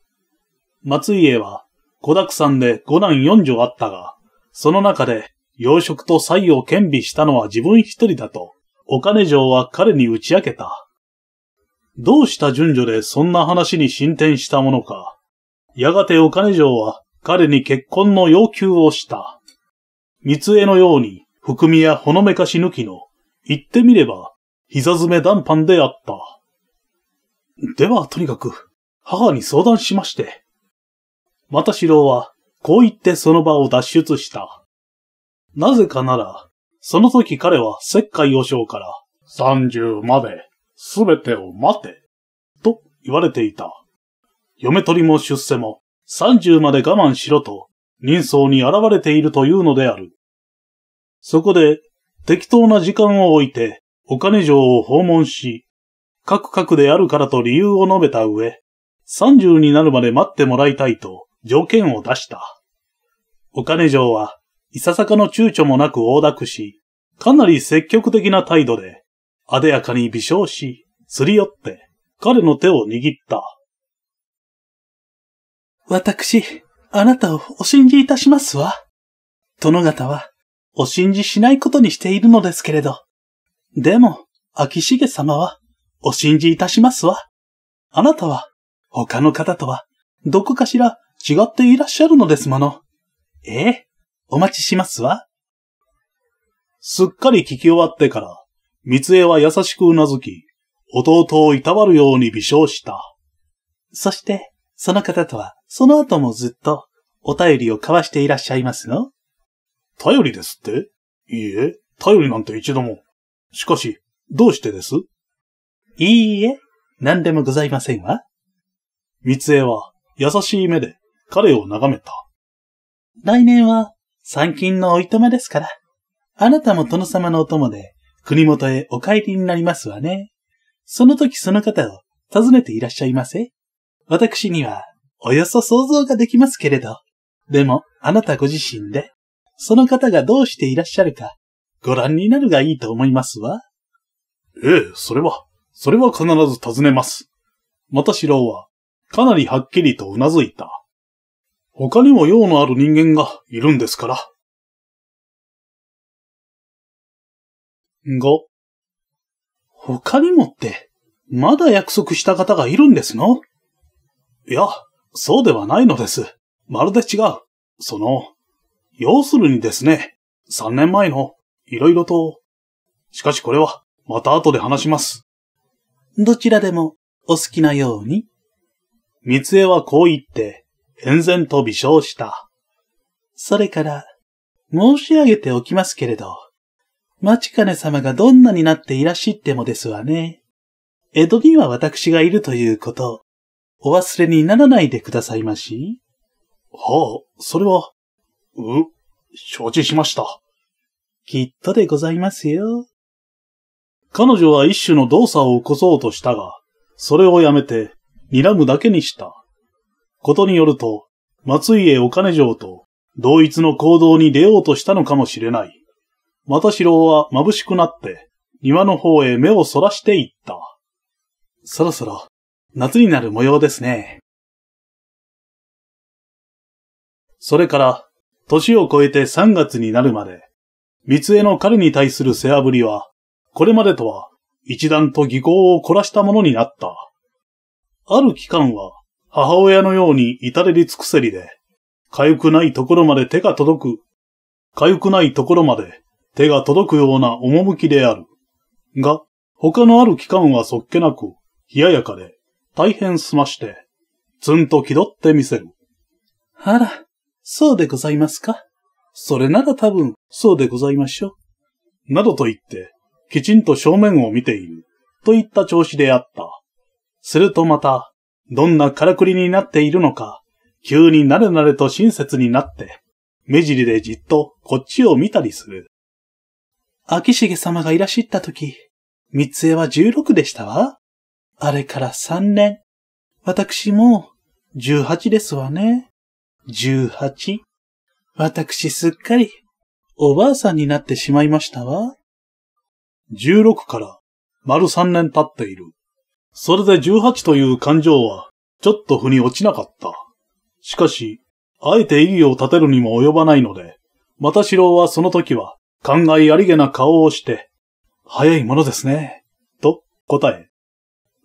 松家は子沢山で五男四女あったが、その中で養殖と才を兼備したのは自分一人だと、お金城は彼に打ち明けた。どうした順序でそんな話に進展したものか。やがてお金城は彼に結婚の要求をした。三つのように、含みやほのめかし抜きの、言ってみれば、膝詰め談判であった。では、とにかく、母に相談しまして。また四郎は、こう言ってその場を脱出した。なぜかなら、その時彼は石灰和尚から、三十まで、すべてを待て、と言われていた。嫁取りも出世も、三十まで我慢しろと、人相に現れているというのである。そこで、適当な時間を置いて、お金城を訪問し、各々であるからと理由を述べた上、三十になるまで待ってもらいたいと条件を出した。お金城は、いささかの躊躇もなく横諾し、かなり積極的な態度で、あでやかに微笑し、すり寄って、彼の手を握った。私、あなたをお信じいたしますわ。殿方は、お信じしないことにしているのですけれど。でも、秋重様は、お信じいたしますわ。あなたは、他の方とは、どこかしら違っていらっしゃるのですもの。ええ、お待ちしますわ。すっかり聞き終わってから、三重は優しくうなずき、弟をいたわるように微笑した。そして、その方とは、その後もずっと、お便りを交わしていらっしゃいますの頼りですっていいえ、頼りなんて一度も。しかし、どうしてですいいえ、何でもございませんわ。三江は、優しい目で、彼を眺めた。来年は、参勤のおいとまですから、あなたも殿様のお供で、国元へお帰りになりますわね。その時その方を訪ねていらっしゃいませ。私にはおよそ想像ができますけれど、でもあなたご自身で、その方がどうしていらっしゃるか、ご覧になるがいいと思いますわ。ええ、それは、それは必ず尋ねます。また四郎は、かなりはっきりと頷いた。他にも用のある人間がいるんですから。5. 他にもって、まだ約束した方がいるんですのいや、そうではないのです。まるで違う。その、要するにですね、三年前の、いろいろと。しかしこれは、また後で話します。どちらでも、お好きなように。三江はこう言って、変然と微笑した。それから、申し上げておきますけれど、町金様がどんなになっていらっしゃってもですわね。江戸には私がいるということ、お忘れにならないでくださいまし。はあ、それは、う、承知しました。きっとでございますよ。彼女は一種の動作を起こそうとしたが、それをやめて、睨むだけにした。ことによると、松家お金城と同一の行動に出ようとしたのかもしれない。また郎は眩しくなって、庭の方へ目をそらしていった。さらさら、夏になる模様ですね。それから、年を超えて3月になるまで、三つ江の彼に対する背炙りは、これまでとは一段と技巧を凝らしたものになった。ある期間は、母親のように至れり尽くせりで、痒くないところまで手が届く、痒くないところまで手が届くような趣である。が、他のある期間はそっけなく、冷ややかで、大変すまして、つんと気取ってみせる。あら、そうでございますか。それなら多分、そうでございましょう。などと言って、きちんと正面を見ている、といった調子であった。するとまた、どんなからくりになっているのか、急になれなれと親切になって、目尻でじっとこっちを見たりする。秋重様がいらっしゃった時、三つ江は16でしたわ。あれから3年。私も18ですわね。18。私すっかりおばあさんになってしまいましたわ。16から丸3年経っている。それで18という感情はちょっと腑に落ちなかった。しかし、あえて意義を立てるにも及ばないので、またしろはその時は、考えありげな顔をして、早いものですね、と答え、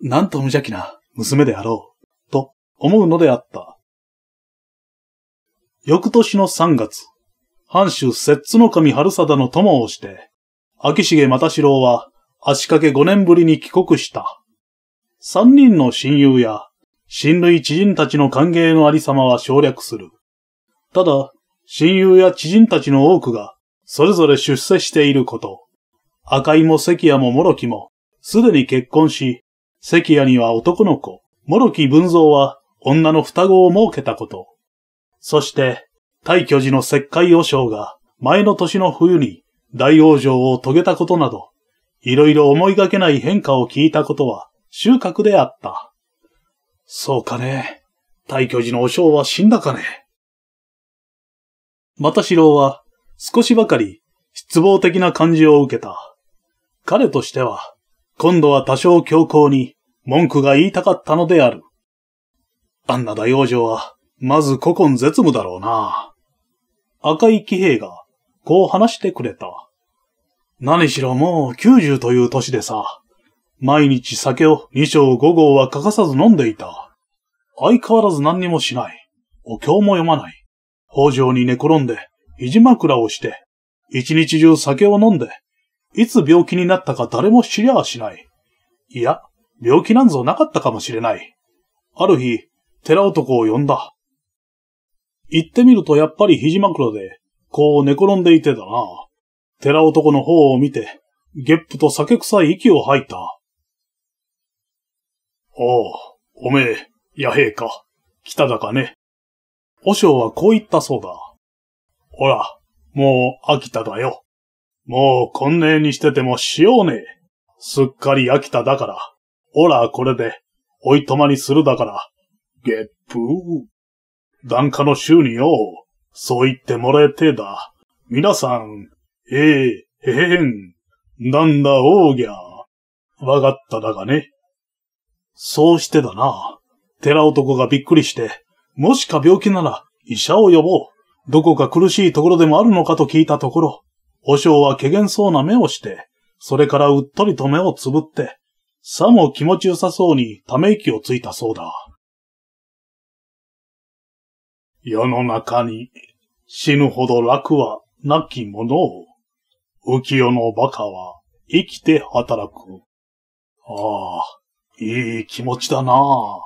なんと無邪気な娘であろう、と思うのであった。翌年の3月、藩主摂津の神春貞の友をして、秋重又四郎は足掛け5年ぶりに帰国した。三人の親友や親類知人たちの歓迎のありさまは省略する。ただ、親友や知人たちの多くが、それぞれ出世していること。赤井も関谷も諸木も、すでに結婚し、関谷には男の子、諸木文蔵は女の双子を設けたこと。そして、大巨寺の石灰和尚が前の年の冬に大往生を遂げたことなど、いろいろ思いがけない変化を聞いたことは収穫であった。そうかね。大巨寺の和尚は死んだかね。又四郎は少しばかり失望的な感じを受けた。彼としては今度は多少強硬に文句が言いたかったのである。あんな大王女は、まず古今絶無だろうな。赤い騎兵が、こう話してくれた。何しろもう90という年でさ、毎日酒を2章5号は欠かさず飲んでいた。相変わらず何にもしない。お経も読まない。北条に寝転んで、肘枕をして、一日中酒を飲んで、いつ病気になったか誰も知りゃあしない。いや、病気なんぞなかったかもしれない。ある日、寺男を呼んだ。行ってみるとやっぱり肘枕で、こう寝転んでいてだな。寺男の方を見て、ゲップと酒臭い息を吐いた。おう、おめえ、野兵か。北だかね。和尚はこう言ったそうだ。ほら、もう飽きただよ。もうこんねにしててもしようね。すっかり飽きただから。ほら、これで、おいとまにするだから。げっぷー。檀家の衆によ、そう言ってもらえてだ。皆さん、ええー、へへん。なんだ、おうぎゃ。わかっただがね。そうしてだな。寺男がびっくりして、もしか病気なら医者を呼ぼう。どこか苦しいところでもあるのかと聞いたところ、和尚は怪げそうな目をして、それからうっとりと目をつぶって、さも気持ちよさそうにため息をついたそうだ。世の中に死ぬほど楽はなきものを、浮世の馬鹿は生きて働く。ああ、いい気持ちだなあ。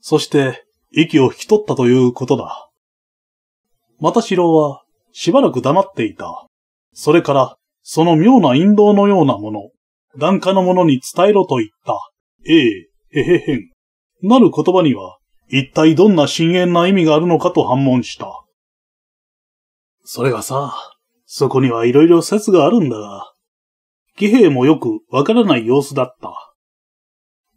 そして、息を引き取ったということだ。また四郎は、しばらく黙っていた。それから、その妙な陰道のようなもの、檀家の者に伝えろと言った。ええ、へへへん。なる言葉には、一体どんな深淵な意味があるのかと反問した。それがさ、そこにはいろいろ説があるんだが、騎兵もよくわからない様子だった。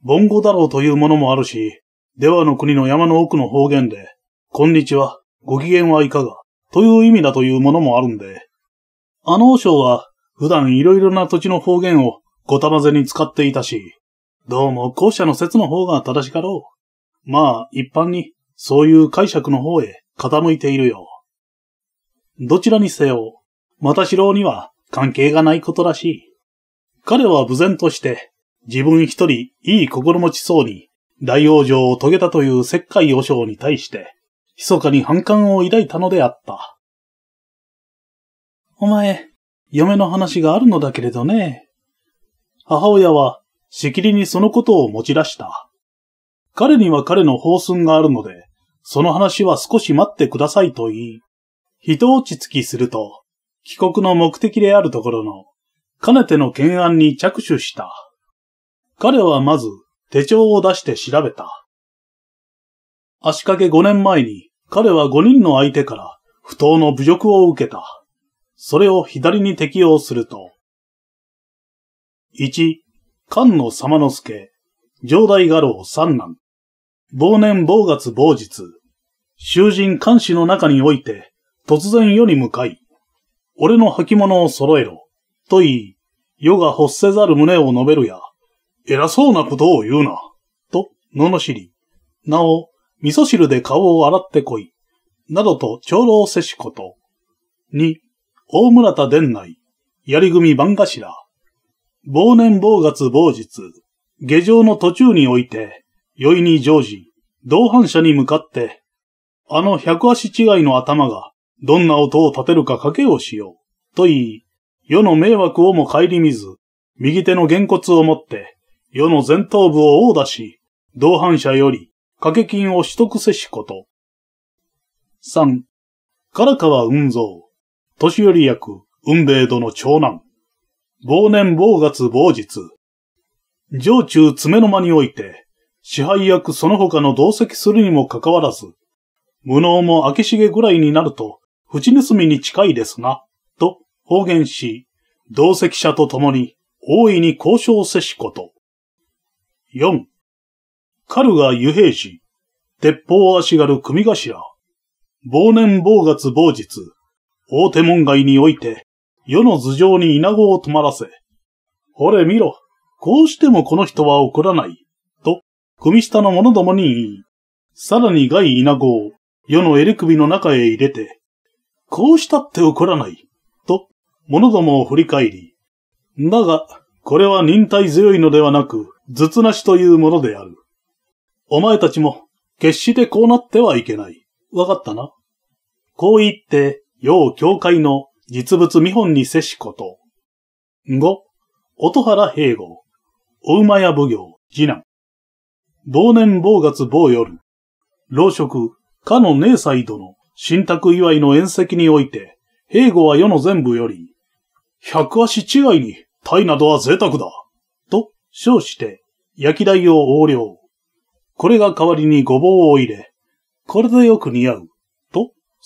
ボンゴだろうというものもあるし、ではの国の山の奥の方言で、こんにちは、ご機嫌はいかが、という意味だというものもあるんで、あの和尚は普段いろいろな土地の方言をごたまぜに使っていたし、どうも後者の説の方が正しかろう。まあ、一般にそういう解釈の方へ傾いているよ。どちらにせよ、また四郎には関係がないことらしい。彼は無然として自分一人いい心持ちそうに大往生を遂げたという石灰和尚に対して、密かに反感を抱いたのであった。お前、嫁の話があるのだけれどね。母親は、しきりにそのことを持ち出した。彼には彼の放寸があるので、その話は少し待ってくださいと言い、人落ち着きすると、帰国の目的であるところの、かねての懸案に着手した。彼はまず手帳を出して調べた。足掛け5年前に彼は5人の相手から不当の侮辱を受けた。それを左に適用すると、1、菅野様之助、上代画廊三男、忘年某月某日、囚人監視の中において、突然世に向かい、俺の履物を揃えろ、と言い、世が欲せざる旨を述べるや、偉そうなことを言うな、と、罵り、なお、味噌汁で顔を洗ってこい、などと長老せしこと。2、大村田伝内、槍組番頭、忘年某月某日、下城の途中において、宵に常人、同伴者に向かって、あの百足違いの頭が、どんな音を立てるか賭けをしよう、と言い、世の迷惑をも顧みず、右手の原骨を持って、世の前頭部を殴打し、同伴者より、掛け金を取得せしこと。三、唐川雲蔵。年寄り役、運兵衛殿長男。忘年忘月忘日。上中爪の間において、支配役その他の同席するにもかかわらず、無能も明重ぐらいになると、淵盗みに近いですな、と方言し、同席者と共に大いに交渉せしこと。四、カルが遊兵士、鉄砲足軽組頭、忘年忘月忘日、大手門外において、世の頭上に稲子を止まらせ、ほれ見ろ、こうしてもこの人は怒らない、と、組下の者どもに言い、さらに外稲子を世の襟首の中へ入れて、こうしたって怒らない、と、者どもを振り返り、だが、これは忍耐強いのではなく、頭痛なしというものである。お前たちも、決してこうなってはいけない。わかったな。こう言って、要教会の実物見本に接しこと。五、音原平吾、お馬や奉行、次男。同年某月某夜、老職、かの姉祭殿、新宅祝いの宴席において、平吾は世の全部より、百足違いに、鯛などは贅沢だ。と、称して、焼き台を横領。これが代わりにごぼうを入れ、これでよく似合う。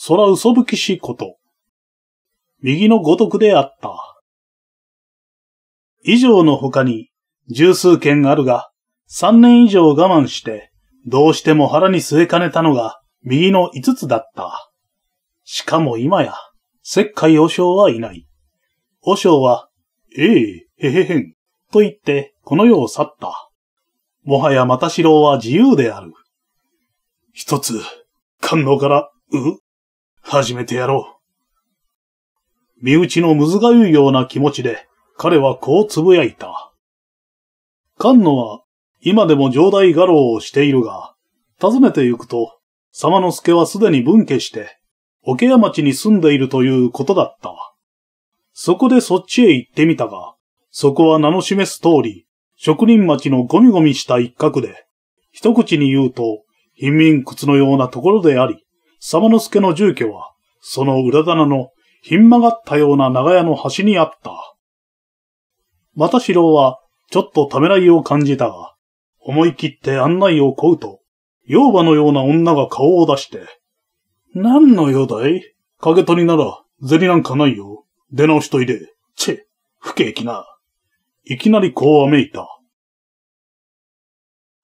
空嘘吹きしこと。右のごとくであった。以上の他に十数件あるが、三年以上我慢して、どうしても腹に据えかねたのが右の五つだった。しかも今や、石灰和尚はいない。和尚は、ええへへへん、と言ってこの世を去った。もはやまた、四郎は自由である。一つ、感動から、う、始めてやろう。身内のむずがゆいような気持ちで、彼はこうつぶやいた。菅野は、今でも上代画廊をしているが、訪ねて行くと、様之助はすでに分家して、桶屋町に住んでいるということだった。そこでそっちへ行ってみたが、そこは名の示す通り、職人町のゴミゴミした一角で、一口に言うと、貧民靴のようなところであり、様之助の住居は、その裏棚のひん曲がったような長屋の端にあった。また四郎は、ちょっとためらいを感じたが、思い切って案内を請うと、妖婆のような女が顔を出して、何の用だい影りなら、銭なんかないよ。出直しといで。チェ、不景気な。いきなりこうあめいた。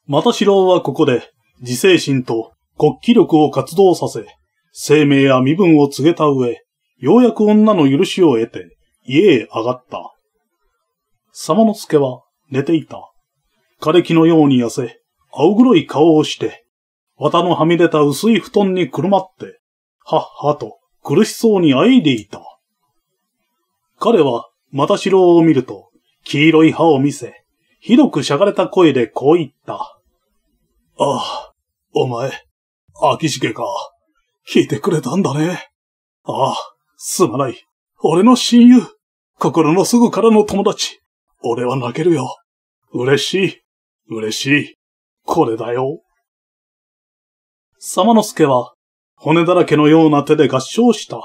また四郎はここで、自制心と国旗力を活動させ、生命や身分を告げた上、ようやく女の許しを得て、家へ上がった。様之助は寝ていた。枯れ木のように痩せ、青黒い顔をして、綿のはみ出た薄い布団にくるまって、はっはと苦しそうに喘いでいた。彼は、また城を見ると、黄色い歯を見せ、ひどくしゃがれた声でこう言った。ああ、お前、秋重か。聞いてくれたんだね。ああ、すまない。俺の親友。心のすぐからの友達。俺は泣けるよ。嬉しい。嬉しい。これだよ。様之助は、骨だらけのような手で合掌した。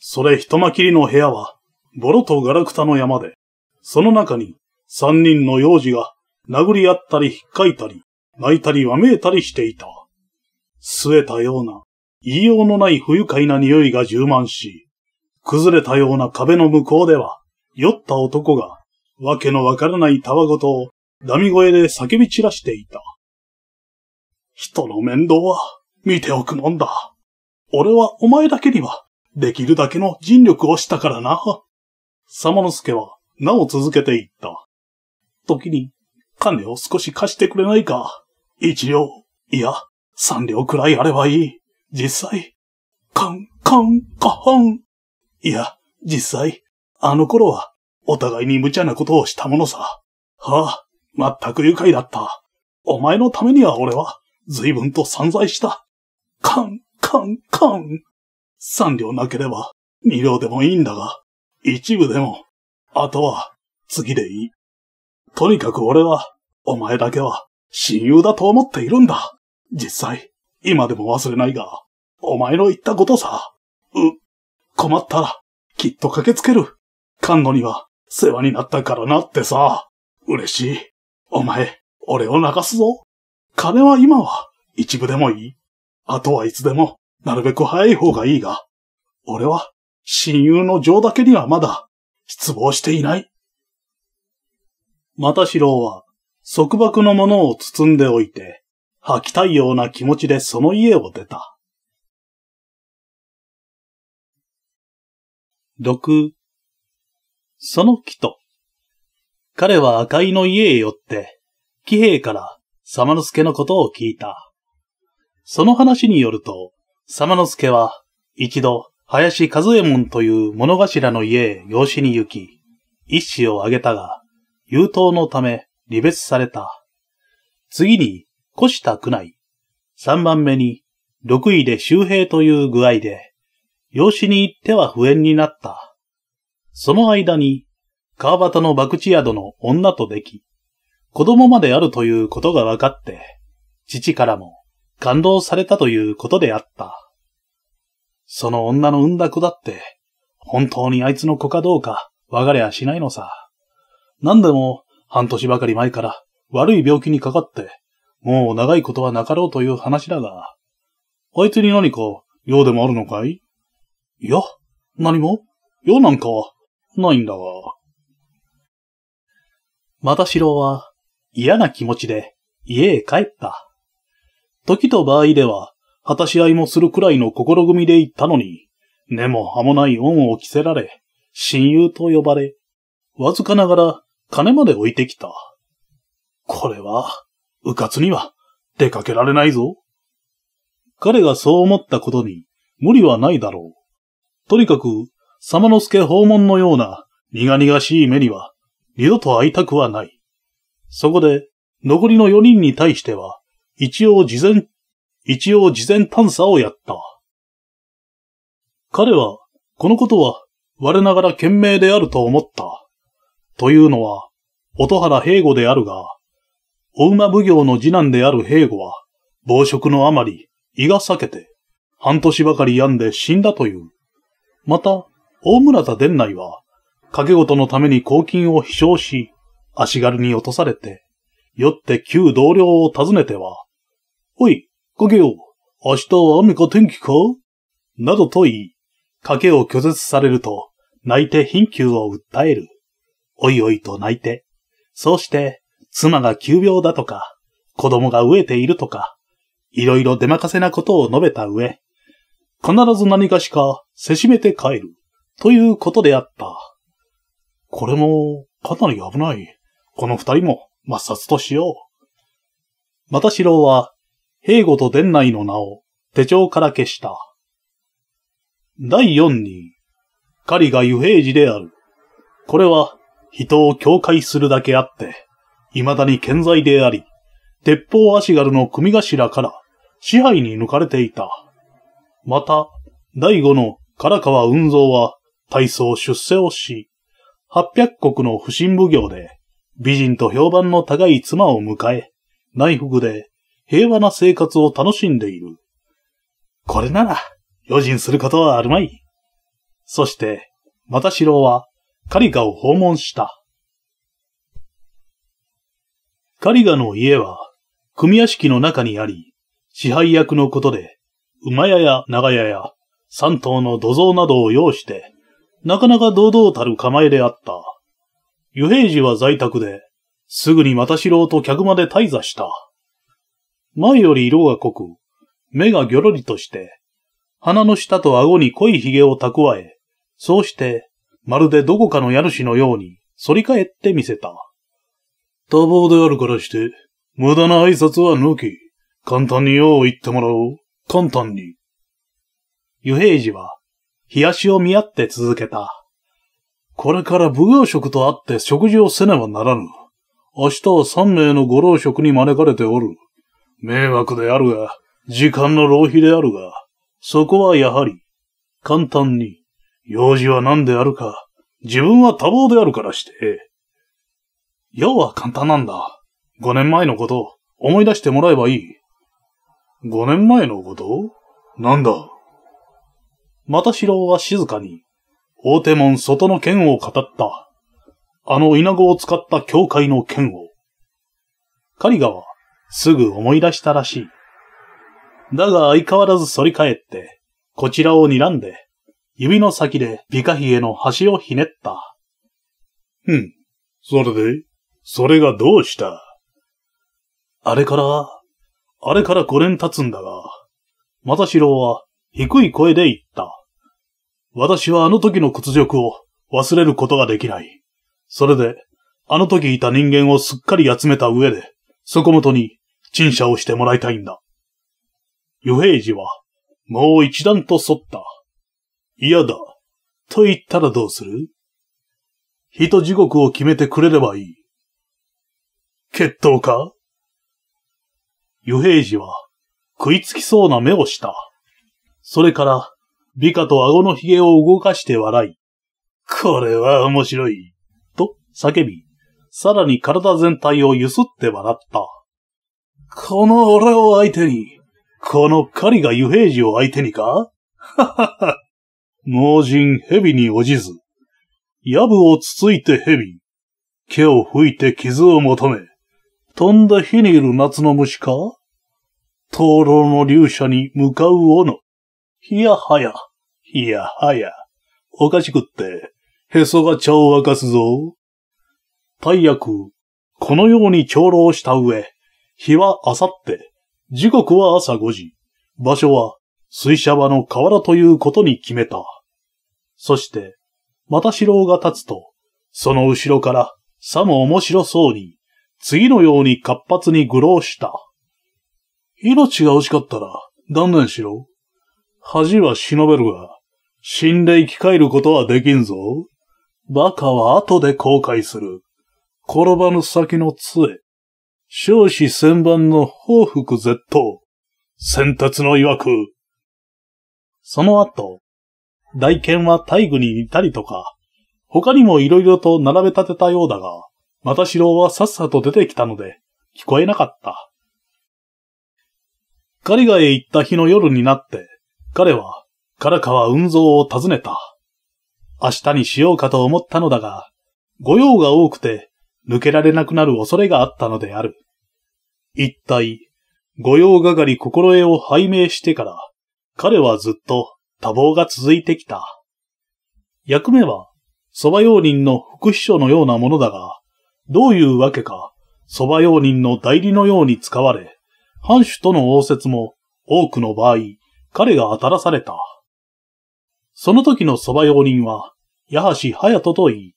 それ一間きりの部屋は、ボロとガラクタの山で、その中に三人の幼児が殴り合ったり引っかいたり、泣いたりわめいたりしていた。据えたような、言いようのない不愉快な匂いが充満し、崩れたような壁の向こうでは、酔った男が、わけのわからないたわごとを、ダミ声で叫び散らしていた。人の面倒は、見ておくもんだ。俺はお前だけには、できるだけの尽力をしたからな。様之助は、なお続けていった。時に、金を少し貸してくれないか。一両、いや、三両くらいあればいい。実際、カン、カン、カハン。いや、実際、あの頃は、お互いに無茶なことをしたものさ。はあ、まったく愉快だった。お前のためには俺は、随分と散財した。カン、カン、カン。三両なければ、二両でもいいんだが、一部でも、あとは、次でいい。とにかく俺は、お前だけは、親友だと思っているんだ。実際、今でも忘れないが、お前の言ったことさ。う、困ったら、きっと駆けつける。菅野には世話になったからなってさ。嬉しい。お前、俺を泣かすぞ。金は今は一部でもいい。あとはいつでも、なるべく早い方がいいが、俺は親友の情だけにはまだ失望していない。また四郎は束縛のものを包んでおいて、吐きたいような気持ちでその家を出た。六、その木と、彼は赤井の家へ寄って、騎兵から様之助のことを聞いた。その話によると、様之助は一度林和右衛門という物頭の家へ養子に行き、一子を挙げたが、優等のため離別された。次に越した区内。3番目に、6位で周平という具合で、養子に行っては不縁になった。その間に、川端の博打宿の女とでき、子供まであるということが分かって、父からも感動されたということであった。その女の産んだ子だって、本当にあいつの子かどうか分かりゃしないのさ。何でも半年ばかり前から悪い病気にかかってもう長いことはなかろうという話だが、あいつに何か用でもあるのかいいや、何も用なんかはないんだが。また四郎は嫌な気持ちで家へ帰った。時と場合では果たし合いもするくらいの心組で行ったのに、根も葉もない恩を着せられ、親友と呼ばれ、わずかながら金まで置いてきた。これは、うかつには出かけられないぞ。彼がそう思ったことに無理はないだろう。とにかく、様之助訪問のような苦々しい目には二度と会いたくはない。そこで、残りの四人に対しては、一応事前、一応事前探査をやった。彼は、このことは、我ながら賢明であると思った。というのは、音原平吾であるが、お馬奉行の次男である平吾は、暴食のあまり、胃が裂けて、半年ばかり病んで死んだという。また、大村田伝内は、掛け事のために公金を飛翔し、足軽に落とされて、酔って旧同僚を訪ねては、おい、掛けよ、明日は雨か天気かなどと言い、賭けを拒絶されると、泣いて貧窮を訴える。おいおいと泣いて、そうして、妻が急病だとか、子供が飢えているとか、いろいろ出まかせなことを述べた上、必ず何かしかせしめて帰る、ということであった。これも、かなり危ない。この二人も、抹殺としよう。またしろは、兵庫と伝内の名を手帳から消した。第四に、狩りが遊兵時である。これは、人を境界するだけあって、未だに健在であり、鉄砲足軽の組頭から支配に抜かれていた。また、第五の唐川雲蔵は大層出世をし、八百国の不審奉行で美人と評判の高い妻を迎え、内服で平和な生活を楽しんでいる。これなら、用心することはあるまい。そして、又四郎は、カリカを訪問した。カリガの家は、組屋敷の中にあり、支配役のことで、馬屋や長屋や、三頭の土蔵などを要して、なかなか堂々たる構えであった。与平寺は在宅で、すぐに又四郎と客まで滞座した。前より色が濃く、目がぎょろりとして、鼻の下と顎に濃い髭を蓄え、そうして、まるでどこかの家主のように反り返って見せた。多忙であるからして、無駄な挨拶は抜き、簡単によう言ってもらおう。簡単に。湯平次は、冷やしを見合って続けた。これから奉行職と会って食事をせねばならぬ。明日は三名のご老職に招かれておる。迷惑であるが、時間の浪費であるが、そこはやはり、簡単に、用事は何であるか、自分は多忙であるからして、要は簡単なんだ。5年前のこと思い出してもらえばいい。5年前のことなんだ。またしろは静かに、大手門外の剣を語った。あの稲子を使った教会の剣を。狩ガはすぐ思い出したらしい。だが相変わらず反り返って、こちらを睨んで、指の先でビカヒエの端をひねった。うん。それでそれがどうしたあれから、あれから5年経つんだが、またしろは低い声で言った。私はあの時の屈辱を忘れることができない。それで、あの時いた人間をすっかり集めた上で、そこもとに陳謝をしてもらいたいんだ。与平次は、もう一段と沿った。嫌だ、と言ったらどうする人地獄を決めてくれればいい。決闘か湯平次は食いつきそうな目をした。それから、美化と顎の髭を動かして笑い、これは面白い、と叫び、さらに体全体をゆすって笑った。この俺を相手に、この狩りが湯平次を相手にかははは。<laughs> 盲人蛇におじず、藪をつついて蛇、毛を吹いて傷を求め、飛んだ火にいる夏の虫か灯籠の流舎に向かう斧。ひやはや、ひやはや。おかしくって、へそが茶を沸かすぞ。大役、このように長老した上、日はあさって、時刻は朝5時、場所は水車場の河原ということに決めた。そして、また城が立つと、その後ろから、さも面白そうに、次のように活発に愚弄した。命が惜しかったら断念しろ。恥は忍べるが、死んで生き返ることはできんぞ。馬鹿は後で後悔する。転ばぬ先の杖。少子千番の報復絶倒。先達の曰く。その後、大剣は大愚に似たりとか、他にも色々と並べ立てたようだが、また四郎はさっさと出てきたので、聞こえなかった。彼がへ行った日の夜になって、彼は、からかは運蔵を訪ねた。明日にしようかと思ったのだが、御用が多くて、抜けられなくなる恐れがあったのである。一体、御用係心得を拝命してから、彼はずっと多忙が続いてきた。役目は、蕎麦用人の副秘書のようなものだが、どういうわけか、蕎麦用人の代理のように使われ、藩主との応接も多くの場合、彼が当たらされた。その時の蕎麦用人は、矢橋隼人と言い、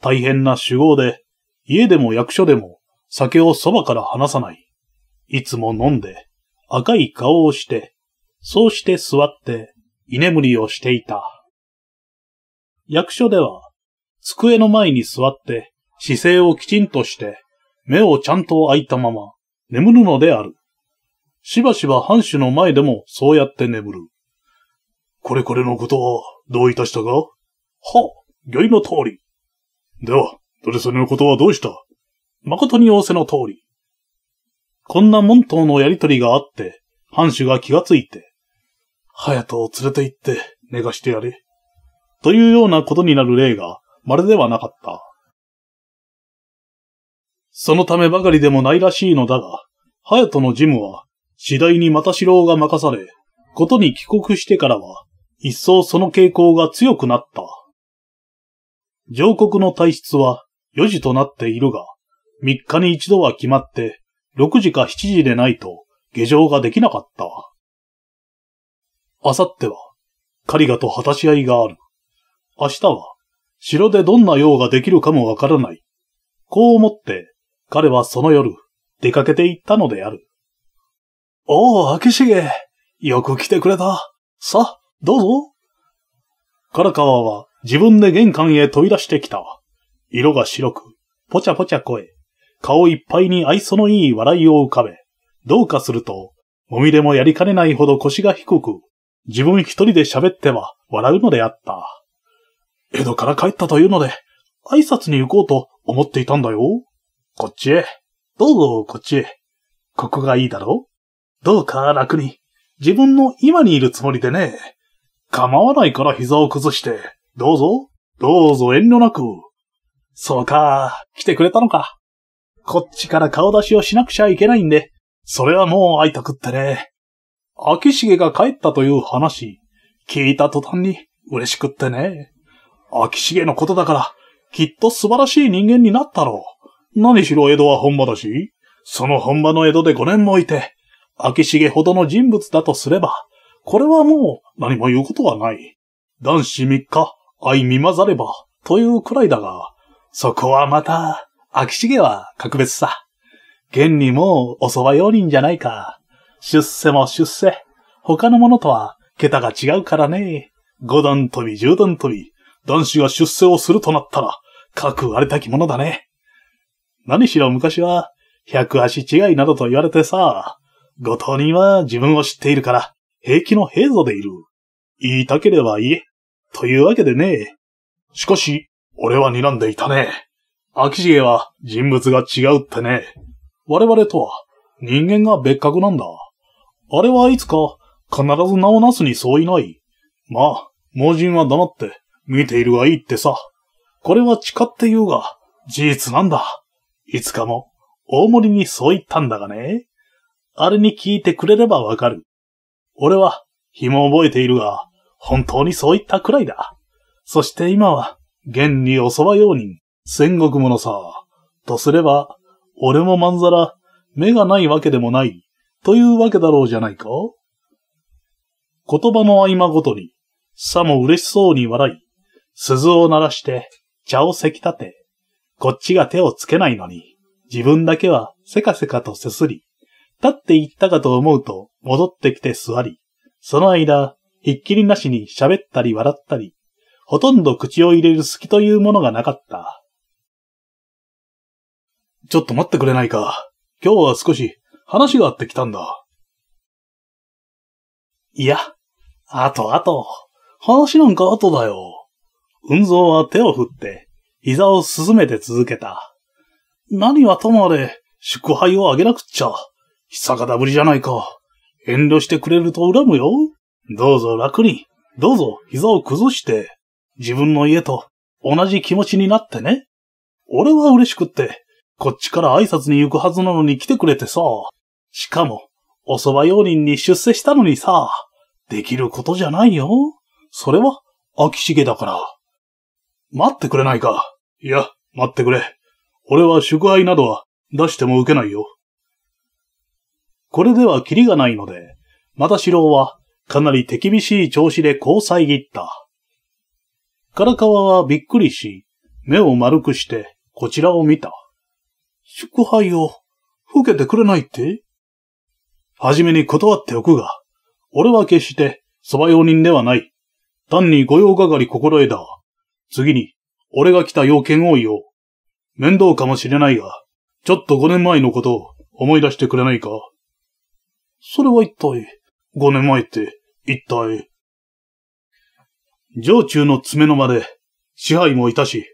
大変な酒豪で、家でも役所でも酒をそばから離さない。いつも飲んで、赤い顔をして、そうして座って、居眠りをしていた。役所では、机の前に座って、姿勢をきちんとして、目をちゃんと開いたまま、眠るのである。しばしば藩主の前でもそうやって眠る。これこれのことは、どういたしたかは、御意の通り。では、れそれのことはどうした誠に仰せの通り。こんな門頭のやりとりがあって、藩主が気がついて、隼人を連れて行って寝かしてやれ。というようなことになる例が、まるではなかった。そのためばかりでもないらしいのだが、隼人の事務は、次第に又四郎が任され、ことに帰国してからは、一層その傾向が強くなった。上国の体質は四時となっているが、三日に一度は決まって、六時か七時でないと下場ができなかった。あさっては、狩りがと果たし合いがある。明日は、城でどんな用ができるかもわからない。こう思って、彼はその夜、出かけて行ったのである。おお、明重。よく来てくれた。さ、どうぞ。唐川は自分で玄関へ飛び出してきた。色が白く、ぽちゃぽちゃ声、顔いっぱいに愛想のいい笑いを浮かべ、どうかすると、もみれもやりかねないほど腰が低く、自分一人で喋っては笑うのであった。江戸から帰ったというので、挨拶に行こうと思っていたんだよ。こっちへ。どうぞこっちへ。ここがいいだろうどうか楽に。自分の今にいるつもりでね。構わないから膝を崩して。どうぞ。どうぞ遠慮なく。そうか。来てくれたのか。こっちから顔出しをしなくちゃいけないんで。それはもう会いたくってね。秋重が帰ったという話、聞いた途端に嬉しくってね。秋重のことだから、きっと素晴らしい人間になったろう。何しろ江戸は本場だし、その本場の江戸で5年もいて、秋重ほどの人物だとすれば、これはもう何も言うことはない。男子3日、相見まざれば、というくらいだが、そこはまた、秋重は格別さ。現にもうおそば用人じゃないか。出世も出世。他の者とは桁が違うからね。五段飛び、十段飛び。男子が出世をするとなったら、くあれたきものだね。何しろ昔は、百足違いなどと言われてさ、後藤人は自分を知っているから、平気の平座でいる。言いたければいい。というわけでね。しかし、俺は睨んでいたね。秋重は人物が違うってね。我々とは人間が別格なんだ。あれはいつか必ず名をなすに相違ない。まあ、盲人は黙って見ているがいいってさ。これは誓って言うが、事実なんだ。いつかも、大森にそう言ったんだがね。あれに聞いてくれればわかる。俺は、日も覚えているが、本当にそう言ったくらいだ。そして今は、現に襲わよう人、戦国者さ。とすれば、俺もまんざら、目がないわけでもない、というわけだろうじゃないか言葉の合間ごとに、さも嬉しそうに笑い、鈴を鳴らして、茶をせき立て、こっちが手をつけないのに、自分だけはせかせかとせすり、立って行ったかと思うと戻ってきて座り、その間、ひっきりなしに喋ったり笑ったり、ほとんど口を入れる隙というものがなかった。ちょっと待ってくれないか。今日は少し話があってきたんだ。いや、あとあと。話なんか後だよ。運蔵は手を振って膝を進めて続けた。何はともあれ、祝杯をあげなくっちゃ。久方ぶりじゃないか。遠慮してくれると恨むよ。どうぞ楽に、どうぞ膝を崩して、自分の家と同じ気持ちになってね。俺は嬉しくって、こっちから挨拶に行くはずなのに来てくれてさ。しかも、お蕎麦用人に出世したのにさ、できることじゃないよ。それは、秋重だから。待ってくれないか。いや、待ってくれ。俺は祝杯などは出しても受けないよ。これではキリがないので、また四郎はかなり手厳しい調子でこう遮った。唐川はびっくりし、目を丸くしてこちらを見た。祝杯を受けてくれないってはじめに断っておくが、俺は決して蕎麦用人ではない。単に御用係心得だ。次に、俺が来た要件を言おう。面倒かもしれないが、ちょっと5年前のことを思い出してくれないかそれは一体、5年前って一体。上中の爪の間で支配もいたし、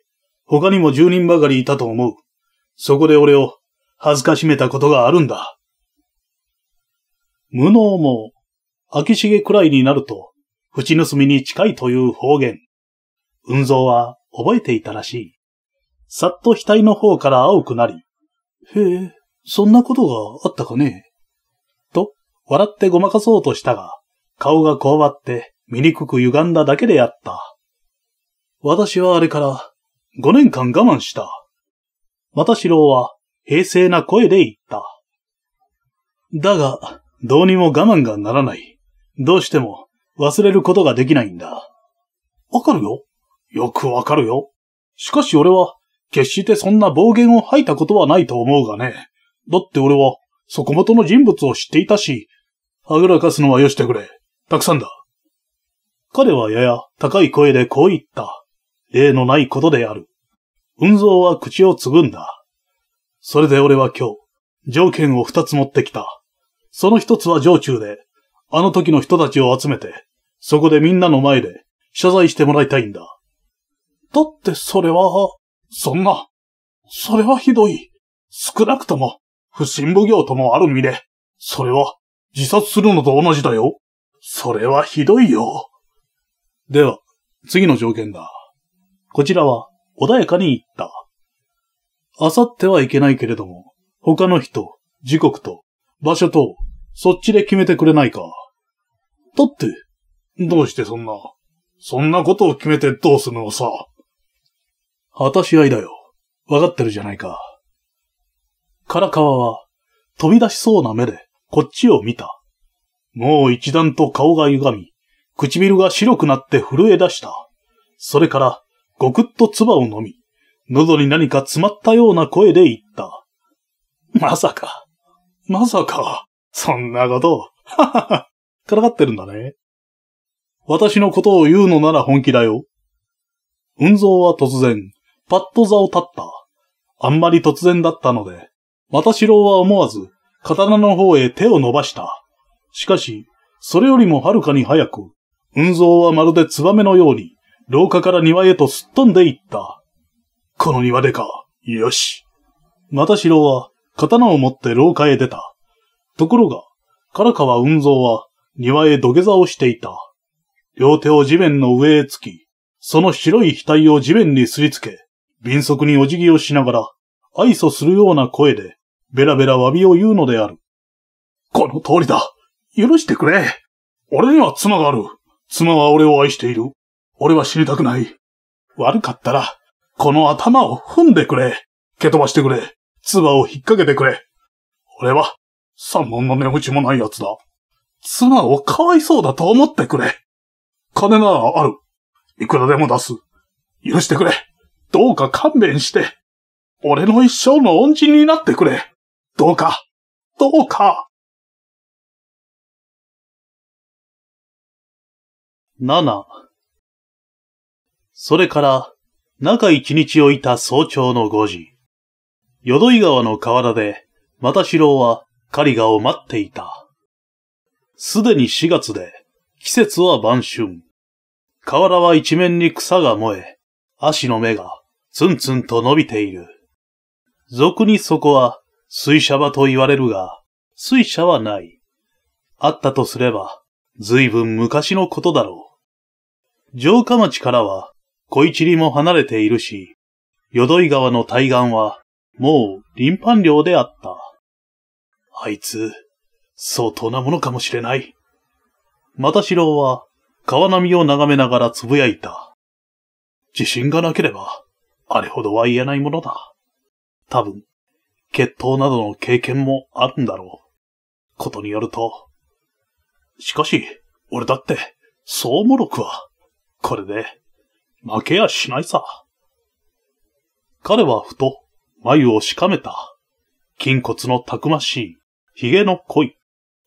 他にも10人ばかりいたと思う。そこで俺を恥ずかしめたことがあるんだ。無能も、秋重くらいになると、淵盗みに近いという方言。運蔵は覚えていたらしい。さっと額の方から青くなり、へえ、そんなことがあったかねと、笑ってごまかそうとしたが、顔がこわばって、醜く歪んだだけであった。私はあれから、五年間我慢した。またしろうは、平静な声で言った。だが、どうにも我慢がならない。どうしても、忘れることができないんだ。わかるよ。よくわかるよ。しかし俺は、決してそんな暴言を吐いたことはないと思うがね。だって俺は、そこもとの人物を知っていたし、はぐらかすのはよしてくれ。たくさんだ。彼はやや高い声でこう言った。例のないことである。運蔵は口をつぐんだ。それで俺は今日、条件を二つ持ってきた。その一つは常中で、あの時の人たちを集めて、そこでみんなの前で謝罪してもらいたいんだ。だってそれは、そんな、それはひどい。少なくとも、不審奉行ともある身で、それは自殺するのと同じだよ。それはひどいよ。では、次の条件だ。こちらは、穏やかに言った。あさってはいけないけれども、他の人、時刻と、場所と、そっちで決めてくれないか。だって、どうしてそんな、そんなことを決めてどうするのさ。果たし合いだよ。わかってるじゃないか。唐川は飛び出しそうな目でこっちを見た。もう一段と顔が歪み、唇が白くなって震え出した。それからごくっと唾を飲み、喉に何か詰まったような声で言った。まさか、まさか、そんなことを、ははは、からかってるんだね。私のことを言うのなら本気だよ。運蔵は突然、パッと座を立った。あんまり突然だったので、た四郎は思わず、刀の方へ手を伸ばした。しかし、それよりもはるかに早く、雲蔵はまるでツバメのように、廊下から庭へとすっ飛んでいった。この庭でか。よし。た四郎は、刀を持って廊下へ出た。ところが、唐川雲蔵は、庭へ土下座をしていた。両手を地面の上へつき、その白い額を地面にすりつけ、敏速にお辞儀をしながら、愛想するような声で、ベラベラ詫びを言うのである。この通りだ。許してくれ。俺には妻がある。妻は俺を愛している。俺は死にたくない。悪かったら、この頭を踏んでくれ。蹴飛ばしてくれ。唾を引っ掛けてくれ。俺は、三文の値打ちもない奴だ。妻をかわいそうだと思ってくれ。金ならある。いくらでも出す。許してくれ。どうか勘弁して、俺の一生の恩人になってくれ。どうか、どうか。七。それから、中一日置いた早朝の五時、淀井川の河原で、又四郎は狩がを待っていた。すでに四月で、季節は晩春。河原は一面に草が燃え、足の芽がツンツンと伸びている。俗にそこは水車場と言われるが、水車はない。あったとすれば、随分昔のことだろう。城下町からは小一里も離れているし、淀井川の対岸はもう林藩領であった。あいつ、相当なものかもしれない。また郎は川波を眺めながら呟いた。自信がなければ、あれほどは言えないものだ。多分、決闘などの経験もあるんだろう。ことによると。しかし、俺だって、そうもろくは、これで、負けやしないさ。彼はふと、眉をしかめた。筋骨のたくましい、髭の濃い、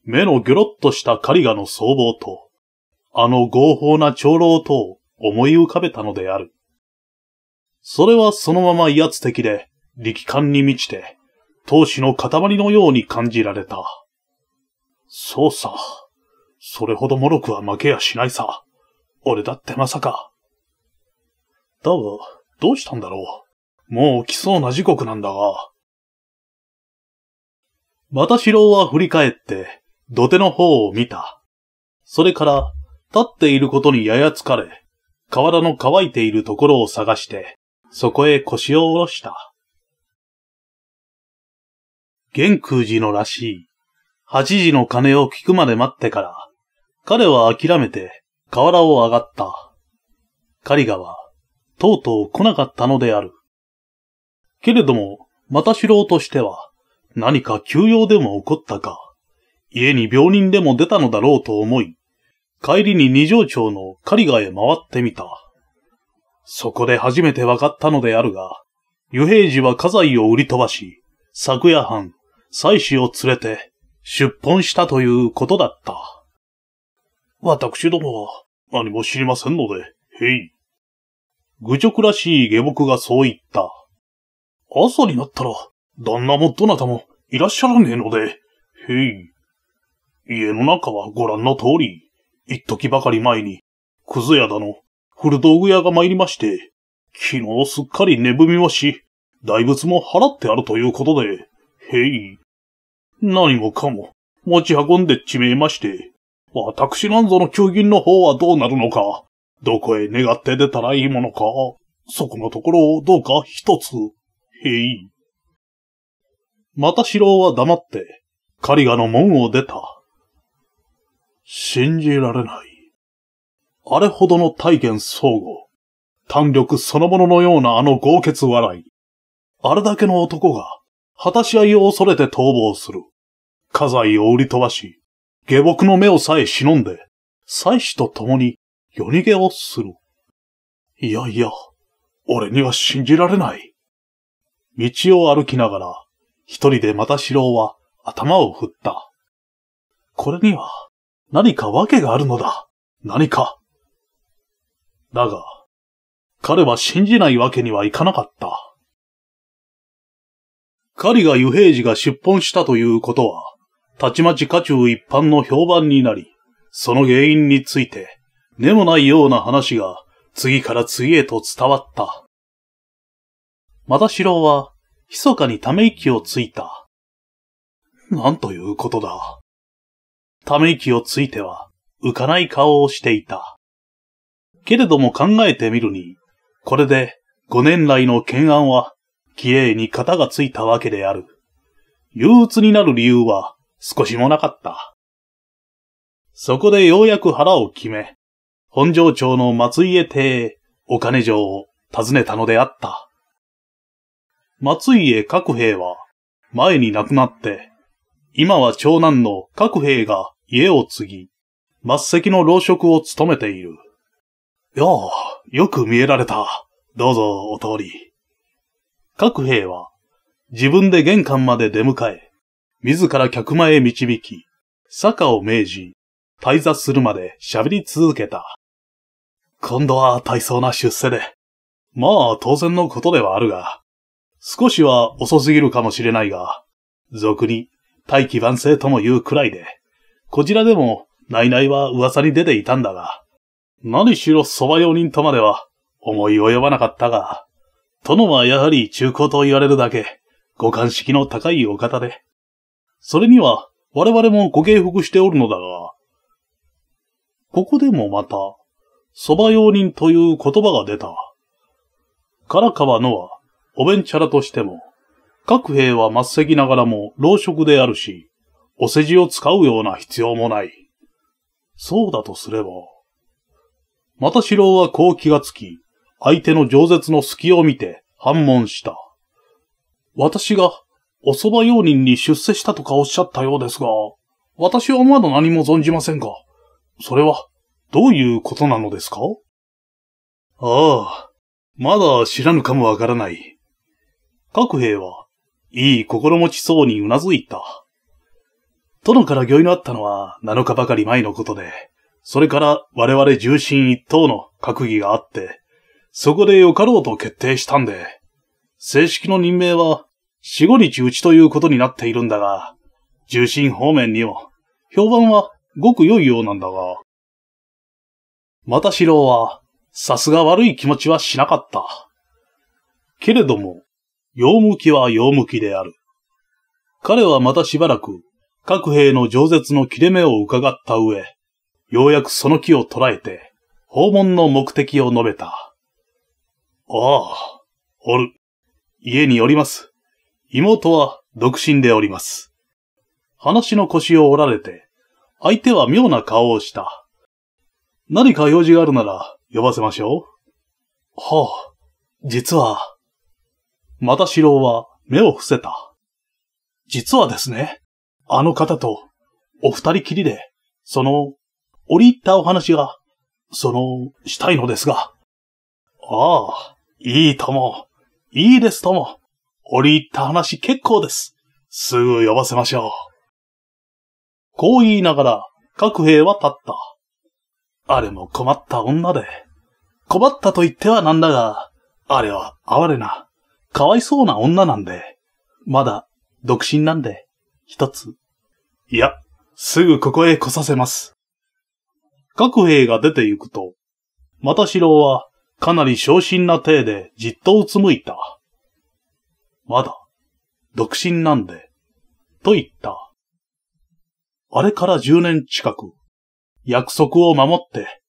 目のギョロッとした狩りがの僧帽と、あの合法な長老と思い浮かべたのである。それはそのまま威圧的で、力感に満ちて、闘志の塊のように感じられた。そうさ。それほどもろくは負けやしないさ。俺だってまさか。だが、どうしたんだろう。もう起きそうな時刻なんだが。また郎は振り返って、土手の方を見た。それから、立っていることにやや疲れ、河原の乾いているところを探して、そこへ腰を下ろした。玄空寺のらしい。八時の鐘を聞くまで待ってから、彼は諦めて河原を上がった。狩賀は、とうとう来なかったのである。けれども、また素人としては、何か休養でも起こったか、家に病人でも出たのだろうと思い、帰りに二条町の狩賀へ回ってみた。そこで初めて分かったのであるが、湯平寺は家財を売り飛ばし、昨夜半、妻子を連れて出奔したということだった。私どもは何も知りませんので、へい。愚直らしい下僕がそう言った。朝になったら、旦那もどなたもいらっしゃらねえので、へい。家の中はご覧の通り、一時ばかり前に、くず屋だの、古道具屋が参りまして、昨日すっかり寝踏みをし、大仏も払ってあるということで、へい。何もかも持ち運んでちめまして、私なんぞの給銀の方はどうなるのか、どこへ願って出たらいいものか、そこのところをどうか一つ、へい。また四郎は黙って、狩がの門を出た。信じられない。あれほどの体験相互。単力そのもののようなあの豪傑笑い。あれだけの男が、果たし合いを恐れて逃亡する。家財を売り飛ばし、下僕の目をさえ忍んで、妻子と共に夜逃げをする。いやいや、俺には信じられない。道を歩きながら、一人でまた四郎は頭を振った。これには、何か訳があるのだ。何か。だが、彼は信じないわけにはいかなかった。狩が遊平時が出奔したということは、たちまち家中一般の評判になり、その原因について、根もないような話が次から次へと伝わった。また四郎は、密かにため息をついた。なんということだ。ため息をついては、浮かない顔をしていた。けれども考えてみるに、これで5年来の懸案は、綺麗に型がついたわけである。憂鬱になる理由は少しもなかった。そこでようやく腹を決め、本庄町の松家邸へお金城を訪ねたのであった。松家各兵は前に亡くなって、今は長男の各兵が家を継ぎ、末席の老職を務めている。よう、よく見えられた。どうぞお通り。各兵は、自分で玄関まで出迎え、自ら客間へ導き、坂を命じ、退座するまで喋り続けた。今度は大層な出世で。まあ当然のことではあるが、少しは遅すぎるかもしれないが、俗に大器晩成とも言うくらいで、こちらでも内々は噂に出ていたんだが、何しろ蕎麦用人とまでは思い及ばなかったが、殿はやはり中古と言われるだけ、ご関式の高いお方で。それには我々もご敬服しておるのだが、ここでもまた、蕎麦用人という言葉が出た。からかわのは、おべんちゃらとしても、各兵は末席ながらも老職であるし、お世辞を使うような必要もない。そうだとすれば、また四郎はこう気がつき、相手の饒舌の隙を見て反問した。私が、お蕎麦用人に出世したとかおっしゃったようですが、私はまだ何も存じませんが、それは、どういうことなのですかああ、まだ知らぬかもわからない。各兵は、いい心持ちそうにうなずいた。殿から御意のあったのは7日ばかり前のことで、それから我々重心一等の閣議があって、そこでよかろうと決定したんで、正式の任命は四五日うちということになっているんだが、重心方面にも、評判はごく良いようなんだが。また四郎は、さすが悪い気持ちはしなかった。けれども、用向きは用向きである。彼はまたしばらく、各兵の饒舌の切れ目を伺った上、ようやくその木を捉えて、訪問の目的を述べた。ああ、おる。家におります。妹は独身でおります。話の腰を折られて、相手は妙な顔をした。何か用事があるなら呼ばせましょう。はあ、実は。また四郎は目を伏せた。実はですね、あの方とお二人きりで、その折り入ったお話が、その、したいのですが。ああ、いいとも。いいですとも。折り入った話結構です。すぐ呼ばせましょう。こう言いながら、各兵は立った。あれも困った女で。困ったと言ってはなんだが、あれは哀れな、かわいそうな女なんで、まだ、独身なんで、一つ。いや、すぐここへ来させます。各兵が出て行くと、又四郎はかなり昇進な体でじっとうつむいた。まだ、独身なんで、と言った。あれから十年近く、約束を守って、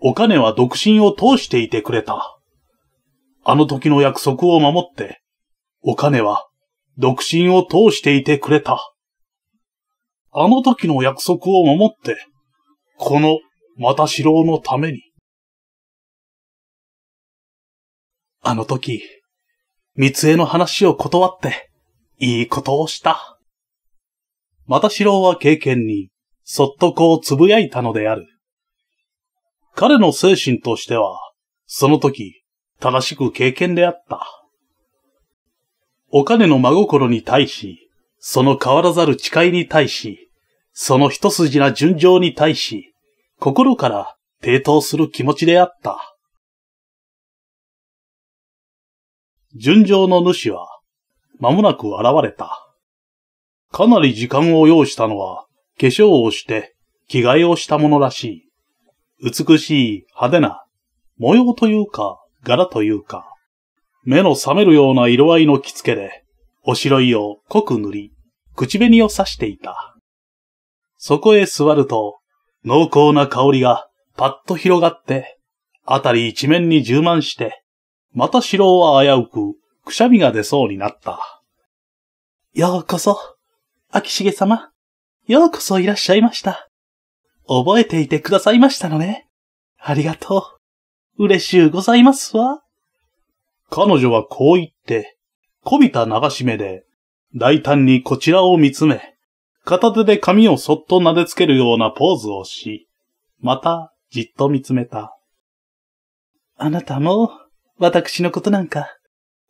お金は独身を通していてくれた。あの時の約束を守って、お金は独身を通していてくれた。あの時の約束を守って、このまた四郎のために。あの時、三江の話を断って、いいことをした。また四郎は経験に、そっとこうつぶやいたのである。彼の精神としては、その時、正しく経験であった。お金の真心に対し、その変わらざる誓いに対し、その一筋な純情に対し、心から抵当する気持ちであった。純情の主は、間もなく現れた。かなり時間を要したのは、化粧をして着替えをしたものらしい。美しい派手な模様というか柄というか、目の覚めるような色合いの着付けで、おしろいを濃く塗り、口紅を刺していた。そこへ座ると、濃厚な香りがパッと広がって、あたり一面に充満して、また城は危うく、くしゃみが出そうになった。ようこそ、秋重様。ようこそいらっしゃいました。覚えていてくださいましたのね。ありがとう。嬉しゅうございますわ。彼女はこう言って、こびた流し目で、大胆にこちらを見つめ、片手で髪をそっと撫でつけるようなポーズをし、またじっと見つめた。あなたも、私のことなんか、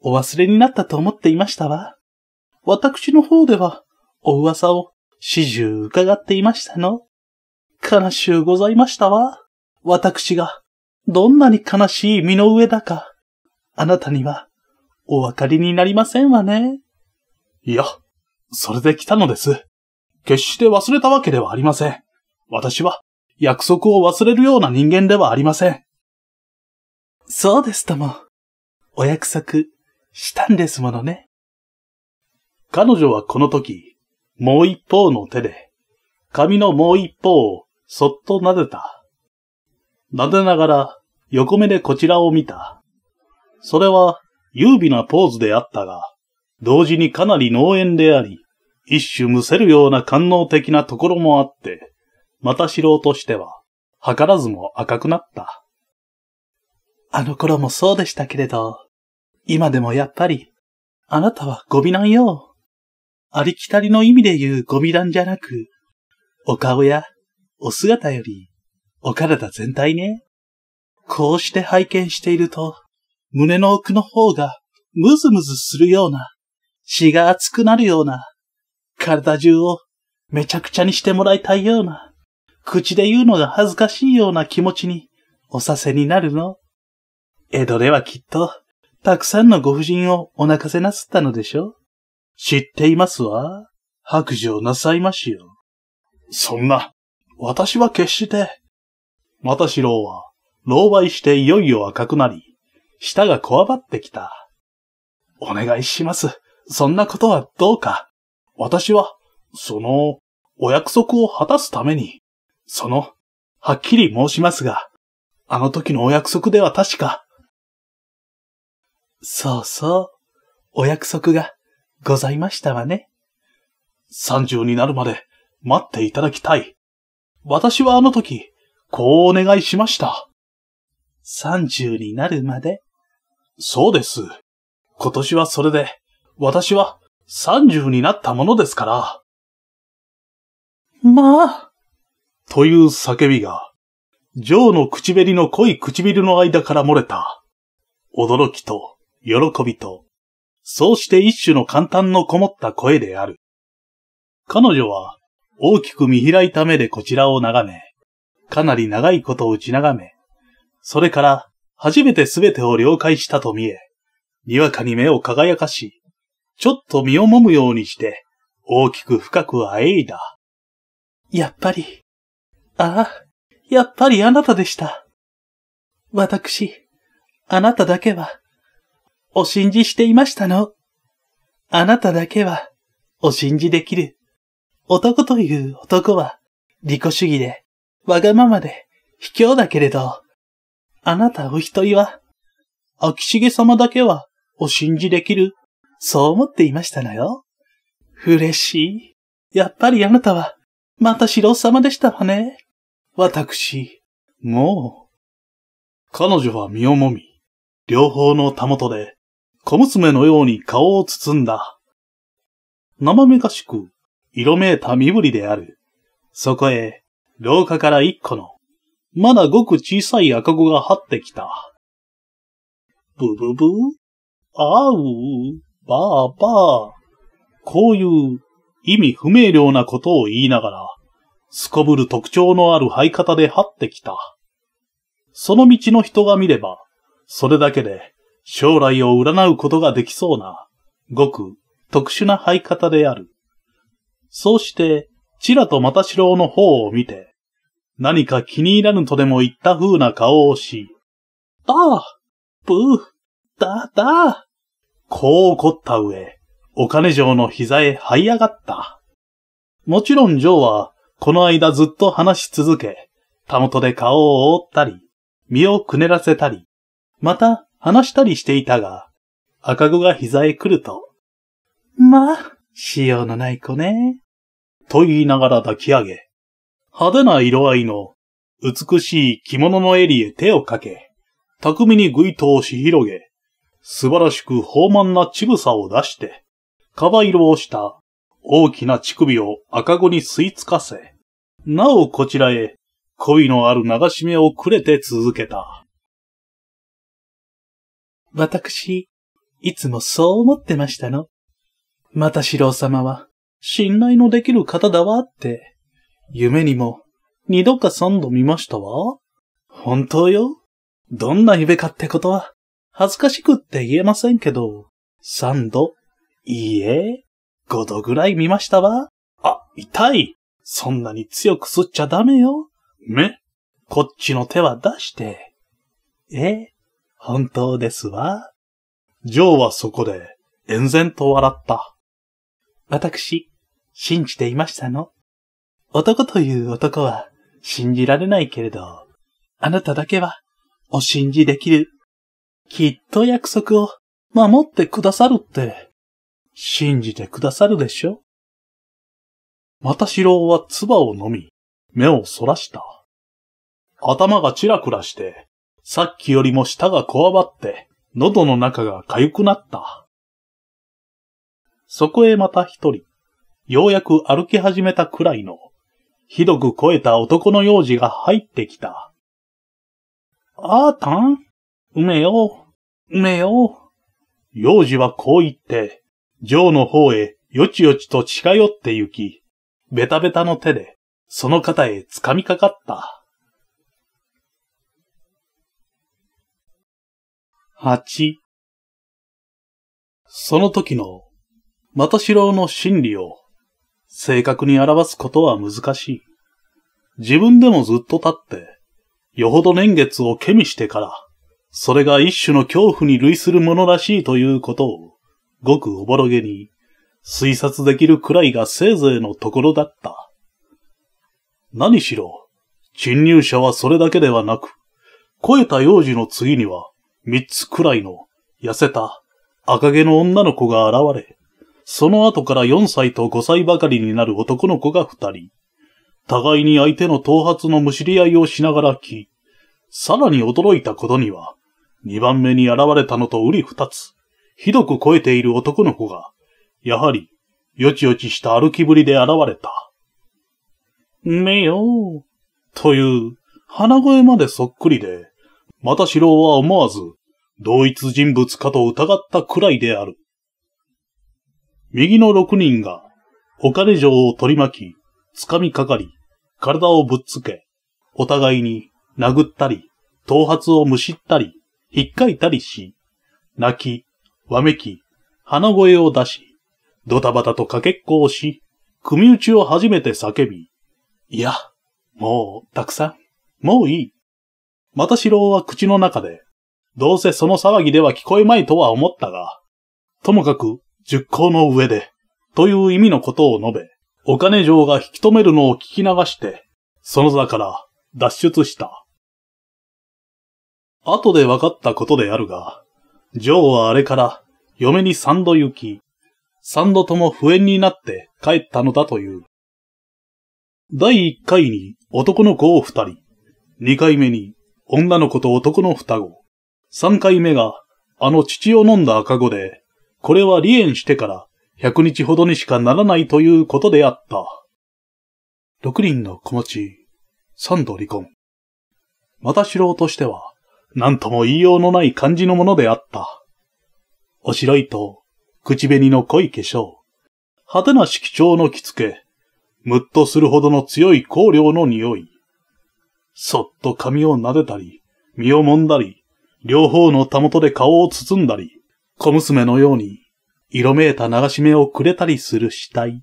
お忘れになったと思っていましたわ。私の方では、お噂を始終伺っていましたの。悲しゅうございましたわ。私が、どんなに悲しい身の上だか、あなたには、お分かりになりませんわね。いや、それで来たのです。決して忘れたわけではありません。私は約束を忘れるような人間ではありません。そうですとも。お約束したんですものね。彼女はこの時、もう一方の手で、髪のもう一方をそっと撫でた。撫でながら横目でこちらを見た。それは優美なポーズであったが、同時にかなり農園であり、一種むせるような官能的なところもあって、また素人としては、図らずも赤くなった。あの頃もそうでしたけれど、今でもやっぱり、あなたはゴミなんよ。ありきたりの意味で言うゴミなんじゃなく、お顔やお姿より、お体全体ね。こうして拝見していると、胸の奥の方がムズムズするような、血が熱くなるような、体中をめちゃくちゃにしてもらいたいような、口で言うのが恥ずかしいような気持ちにおさせになるの。江戸ではきっと、たくさんのご婦人をお泣かせなすったのでしょう。知っていますわ。白状なさいましよ。そんな、私は決して。またしろうは、老媒していよいよ赤くなり、舌がこわばってきた。お願いします。そんなことはどうか、私は、その、お約束を果たすために、その、はっきり申しますが、あの時のお約束では確か。そうそう、お約束がございましたわね。30になるまで待っていただきたい。私はあの時、こうお願いしました。30になるまでそうです。今年はそれで、私は30になったものですから。まあ、という叫びが、ジョーの唇の濃い唇の間から漏れた。驚きと、喜びと、そうして一種の簡単のこもった声である。彼女は、大きく見開いた目でこちらを眺め、かなり長いことを打ち眺め、それから、初めてすべてを了解したと見え、にわかに目を輝かし、ちょっと身をもむようにして、大きく深くあえいだ。やっぱり、ああ、やっぱりあなたでした。私、あなただけは、お信じしていましたの。あなただけは、お信じできる。男という男は、利己主義で、わがままで、卑怯だけれど、あなたお一人は、秋重様だけは、お信じできるそう思っていましたのよ。嬉しい。やっぱりあなたは、また白様でしたわね。私、もう。彼女は身をもみ、両方のたもとで、小娘のように顔を包んだ。生めかしく、色めいた身振りである。そこへ、廊下から一個の、まだごく小さい赤子が張ってきた。ブブブあう。ばあばあ、こういう意味不明瞭なことを言いながら、すこぶる特徴のある這い方で張ってきた。その道の人が見れば、それだけで将来を占うことができそうな、ごく特殊な這い方である。そうして、ちらとまたしろの方を見て、何か気に入らぬとでも言った風な顔をし、あだ、ぶ、だ、だ、こう怒った上、お金城の膝へ這い上がった。もちろん城は、この間ずっと話し続け、たもとで顔を覆ったり、身をくねらせたり、また話したりしていたが、赤子が膝へ来ると、まあ、しようのない子ね。と言いながら抱き上げ、派手な色合いの美しい着物の襟へ手をかけ、巧みにぐいと押し広げ、素晴らしく豊満な乳房を出して、バ色をした大きな乳首を赤子に吸い付かせ、なおこちらへ恋のある流し目をくれて続けた。私、いつもそう思ってましたの。また四郎様は、信頼のできる方だわって、夢にも二度か三度見ましたわ。本当よ。どんな夢かってことは、恥ずかしくって言えませんけど、3度、いいえ、5度ぐらい見ましたわ。あ、痛い。そんなに強く吸っちゃダメよ。めこっちの手は出して。え、本当ですわ。ジョーはそこで、遠然と笑った。私、信じていましたの。男という男は、信じられないけれど、あなただけは、お信じできるきっと約束を守ってくださるって、信じてくださるでしょまた四郎は唾を飲み、目をそらした。頭がチラクラして、さっきよりも舌がこわばって、喉の中が痒くなった。そこへまた一人、ようやく歩き始めたくらいの、ひどく肥えた男の幼児が入ってきた。あーたんめよ、めよ。幼児はこう言って、ジの方へよちよちと近寄って行き、ベタベタの手で、その肩へ掴みかかった。八。その時の、またしろの心理を、正確に表すことは難しい。自分でもずっと立って、よほど年月をけみしてから、それが一種の恐怖に類するものらしいということを、ごくおぼろげに、推察できるくらいがせいぜいのところだった。何しろ、侵入者はそれだけではなく、肥えた幼児の次には、三つくらいの、痩せた、赤毛の女の子が現れ、その後から4歳と5歳ばかりになる男の子が2人。互いに相手の頭髪のむしり合いをしながら来、き、さらに驚いたことには、二番目に現れたのと瓜二つ、ひどく肥えている男の子が、やはり、よちよちした歩きぶりで現れた。めよ。という、鼻声までそっくりで、また四郎は思わず、同一人物かと疑ったくらいである。右の六人が、お金城を取り巻き、掴みかかり、体をぶっつけ、お互いに殴ったり、頭髪をむしったり、一回たりし、泣き、わめき、鼻声を出し、ドタバタとかけっこをし、組打ちを初めて叫び、いや、もう、たくさん、もういい。また四郎は口の中で、どうせその騒ぎでは聞こえまいとは思ったが、ともかく、熟考の上で、という意味のことを述べ、お金城が引き止めるのを聞き流して、その座から脱出した。後で分かったことであるが、ジョーはあれから嫁に三度行き、三度とも不縁になって帰ったのだという。第一回に男の子を二人、二回目に女の子と男の双子、三回目があの父を飲んだ赤子で、これは離縁してから百日ほどにしかならないということであった。六人の子持ち、三度離婚。また郎としては、なんとも言いようのない感じのものであった。お白いと、口紅の濃い化粧、派手な色調の着付け、むっとするほどの強い香料の匂い。そっと髪を撫でたり、身を揉んだり、両方のたもとで顔を包んだり、小娘のように、色めいた流し目をくれたりする死体。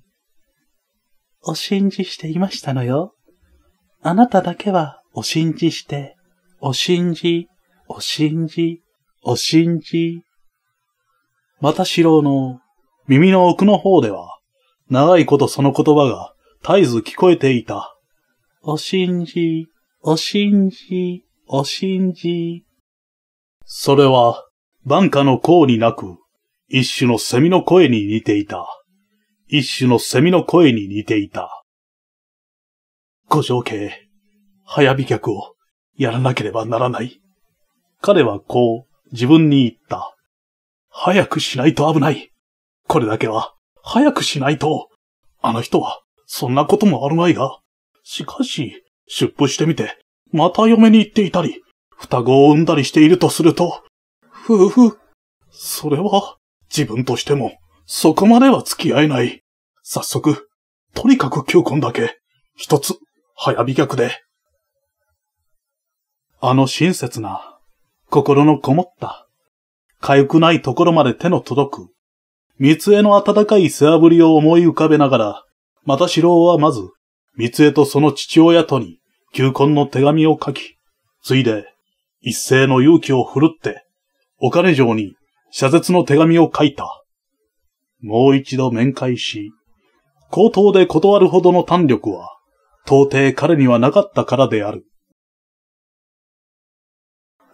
お信じしていましたのよ。あなただけはお信じして、お信じ。お信じ、お信じ。また四郎の耳の奥の方では、長いことその言葉が絶えず聞こえていた。お信じ、お信じ、お信じ。それは、万夏の項になく、一種の蝉の声に似ていた。一種の蝉の声に似ていた。ご条件、早飛脚をやらなければならない。彼はこう、自分に言った。早くしないと危ない。これだけは、早くしないと。あの人は、そんなこともあるまいが。しかし、出布してみて、また嫁に行っていたり、双子を産んだりしているとすると、夫婦、それは、自分としても、そこまでは付き合えない。早速、とにかく求婚だけ、一つ、早飛脚で。あの親切な、心のこもった、痒くないところまで手の届く、三つ江の温かい世あぶりを思い浮かべながら、また四郎はまず、三重とその父親とに、求婚の手紙を書き、ついで、一斉の勇気を振るって、お金城に謝絶の手紙を書いた。もう一度面会し、口頭で断るほどの胆力は、到底彼にはなかったからである。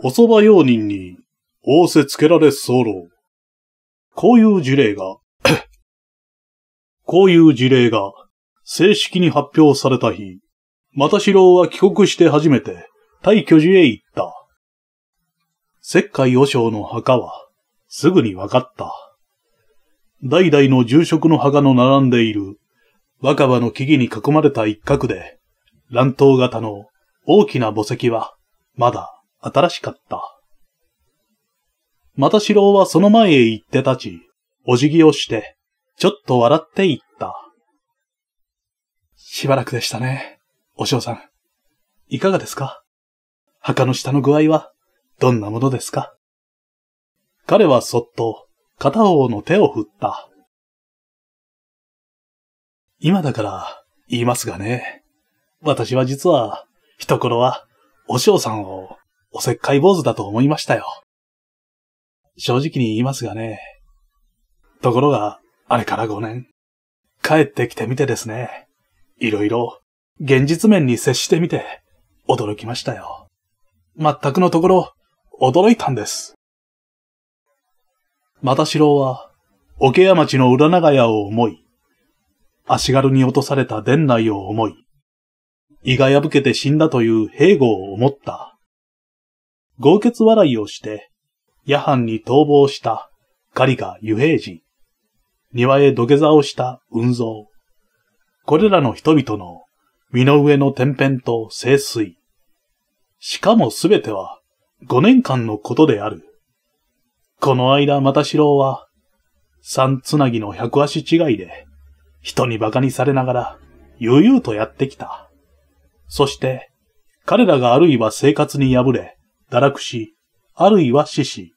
お蕎麦用人に仰せつけられ候。こういう事例が <coughs> こういう事例が正式に発表された日、又四郎は帰国して初めて大巨寺へ行った。石灰和尚の墓はすぐに分かった。代々の住職の墓の並んでいる若葉の木々に囲まれた一角で、乱闘型の大きな墓石はまだ新しかった。また四郎はその前へ行って立ち、お辞儀をして、ちょっと笑って言った。しばらくでしたね、お嬢さん。いかがですか墓の下の具合は、どんなものですか彼はそっと、片方の手を振った。今だから言いますがね、私は実は、一頃は、お嬢さんをおせっかい坊主だと思いましたよ。正直に言いますがね。ところが、あれから5年、帰ってきてみてですね、いろいろ、現実面に接してみて、驚きましたよ。まったくのところ、驚いたんです。また郎は、桶屋町の裏長屋を思い、足軽に落とされた殿内を思い、胃が破けて死んだという兵庫を思った。豪傑笑いをして、夜半に逃亡したガリガ遊兵人、庭へ土下座をした雲蔵、これらの人々の身の上の天変と清水、しかもすべては5年間のことである。この間、またしろは、三つなぎの百足違いで、人に馬鹿にされながら、悠々とやってきた。そして、彼らがあるいは生活に破れ、堕落し、あるいは死し、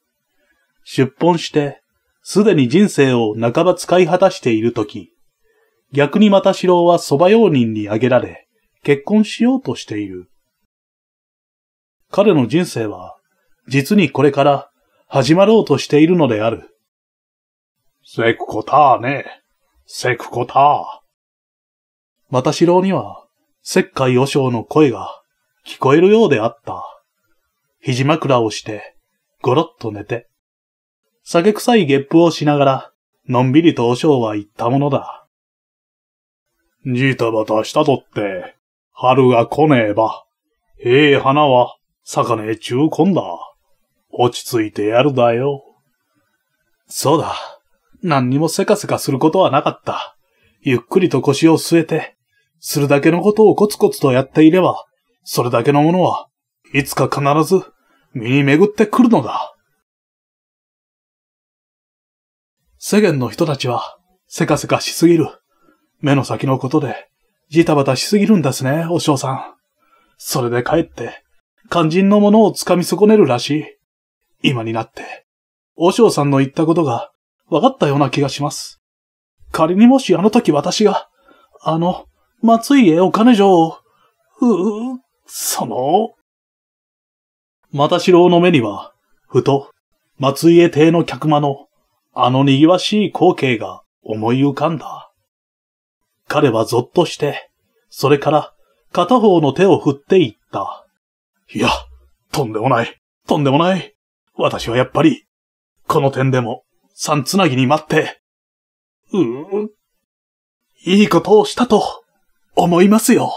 出奔して、すでに人生を半ば使い果たしているとき、逆にまた四郎は蕎麦用人に挙げられ、結婚しようとしている。彼の人生は、実にこれから始まろうとしているのである。セクコターね。セクコター。また四郎には、石灰和尚の声が聞こえるようであった。肘枕をして、ごろっと寝て、酒臭いゲップをしながら、のんびりと和尚は言ったものだ。じたばたしたとって、春が来ねえば、ええ花は咲かねえ中んだ。落ち着いてやるだよ。そうだ。何にもせかせかすることはなかった。ゆっくりと腰を据えて、するだけのことをコツコツとやっていれば、それだけのものは、いつか必ず身に巡ってくるのだ。世間の人たちは、せかせかしすぎる。目の先のことで、じたばたしすぎるんですね、お嬢さん。それで帰って、肝心のものを掴み損ねるらしい。今になって、お嬢さんの言ったことが分かったような気がします。仮にもしあの時私が、あの、松井へお金城を、うう、その、またしろの目には、ふと、松家邸の客間の、あの賑わしい光景が思い浮かんだ。彼はぞっとして、それから片方の手を振っていった。いや、とんでもない、とんでもない。私はやっぱり、この点でも、三つなぎに待って、うーん、いいことをしたと、思いますよ。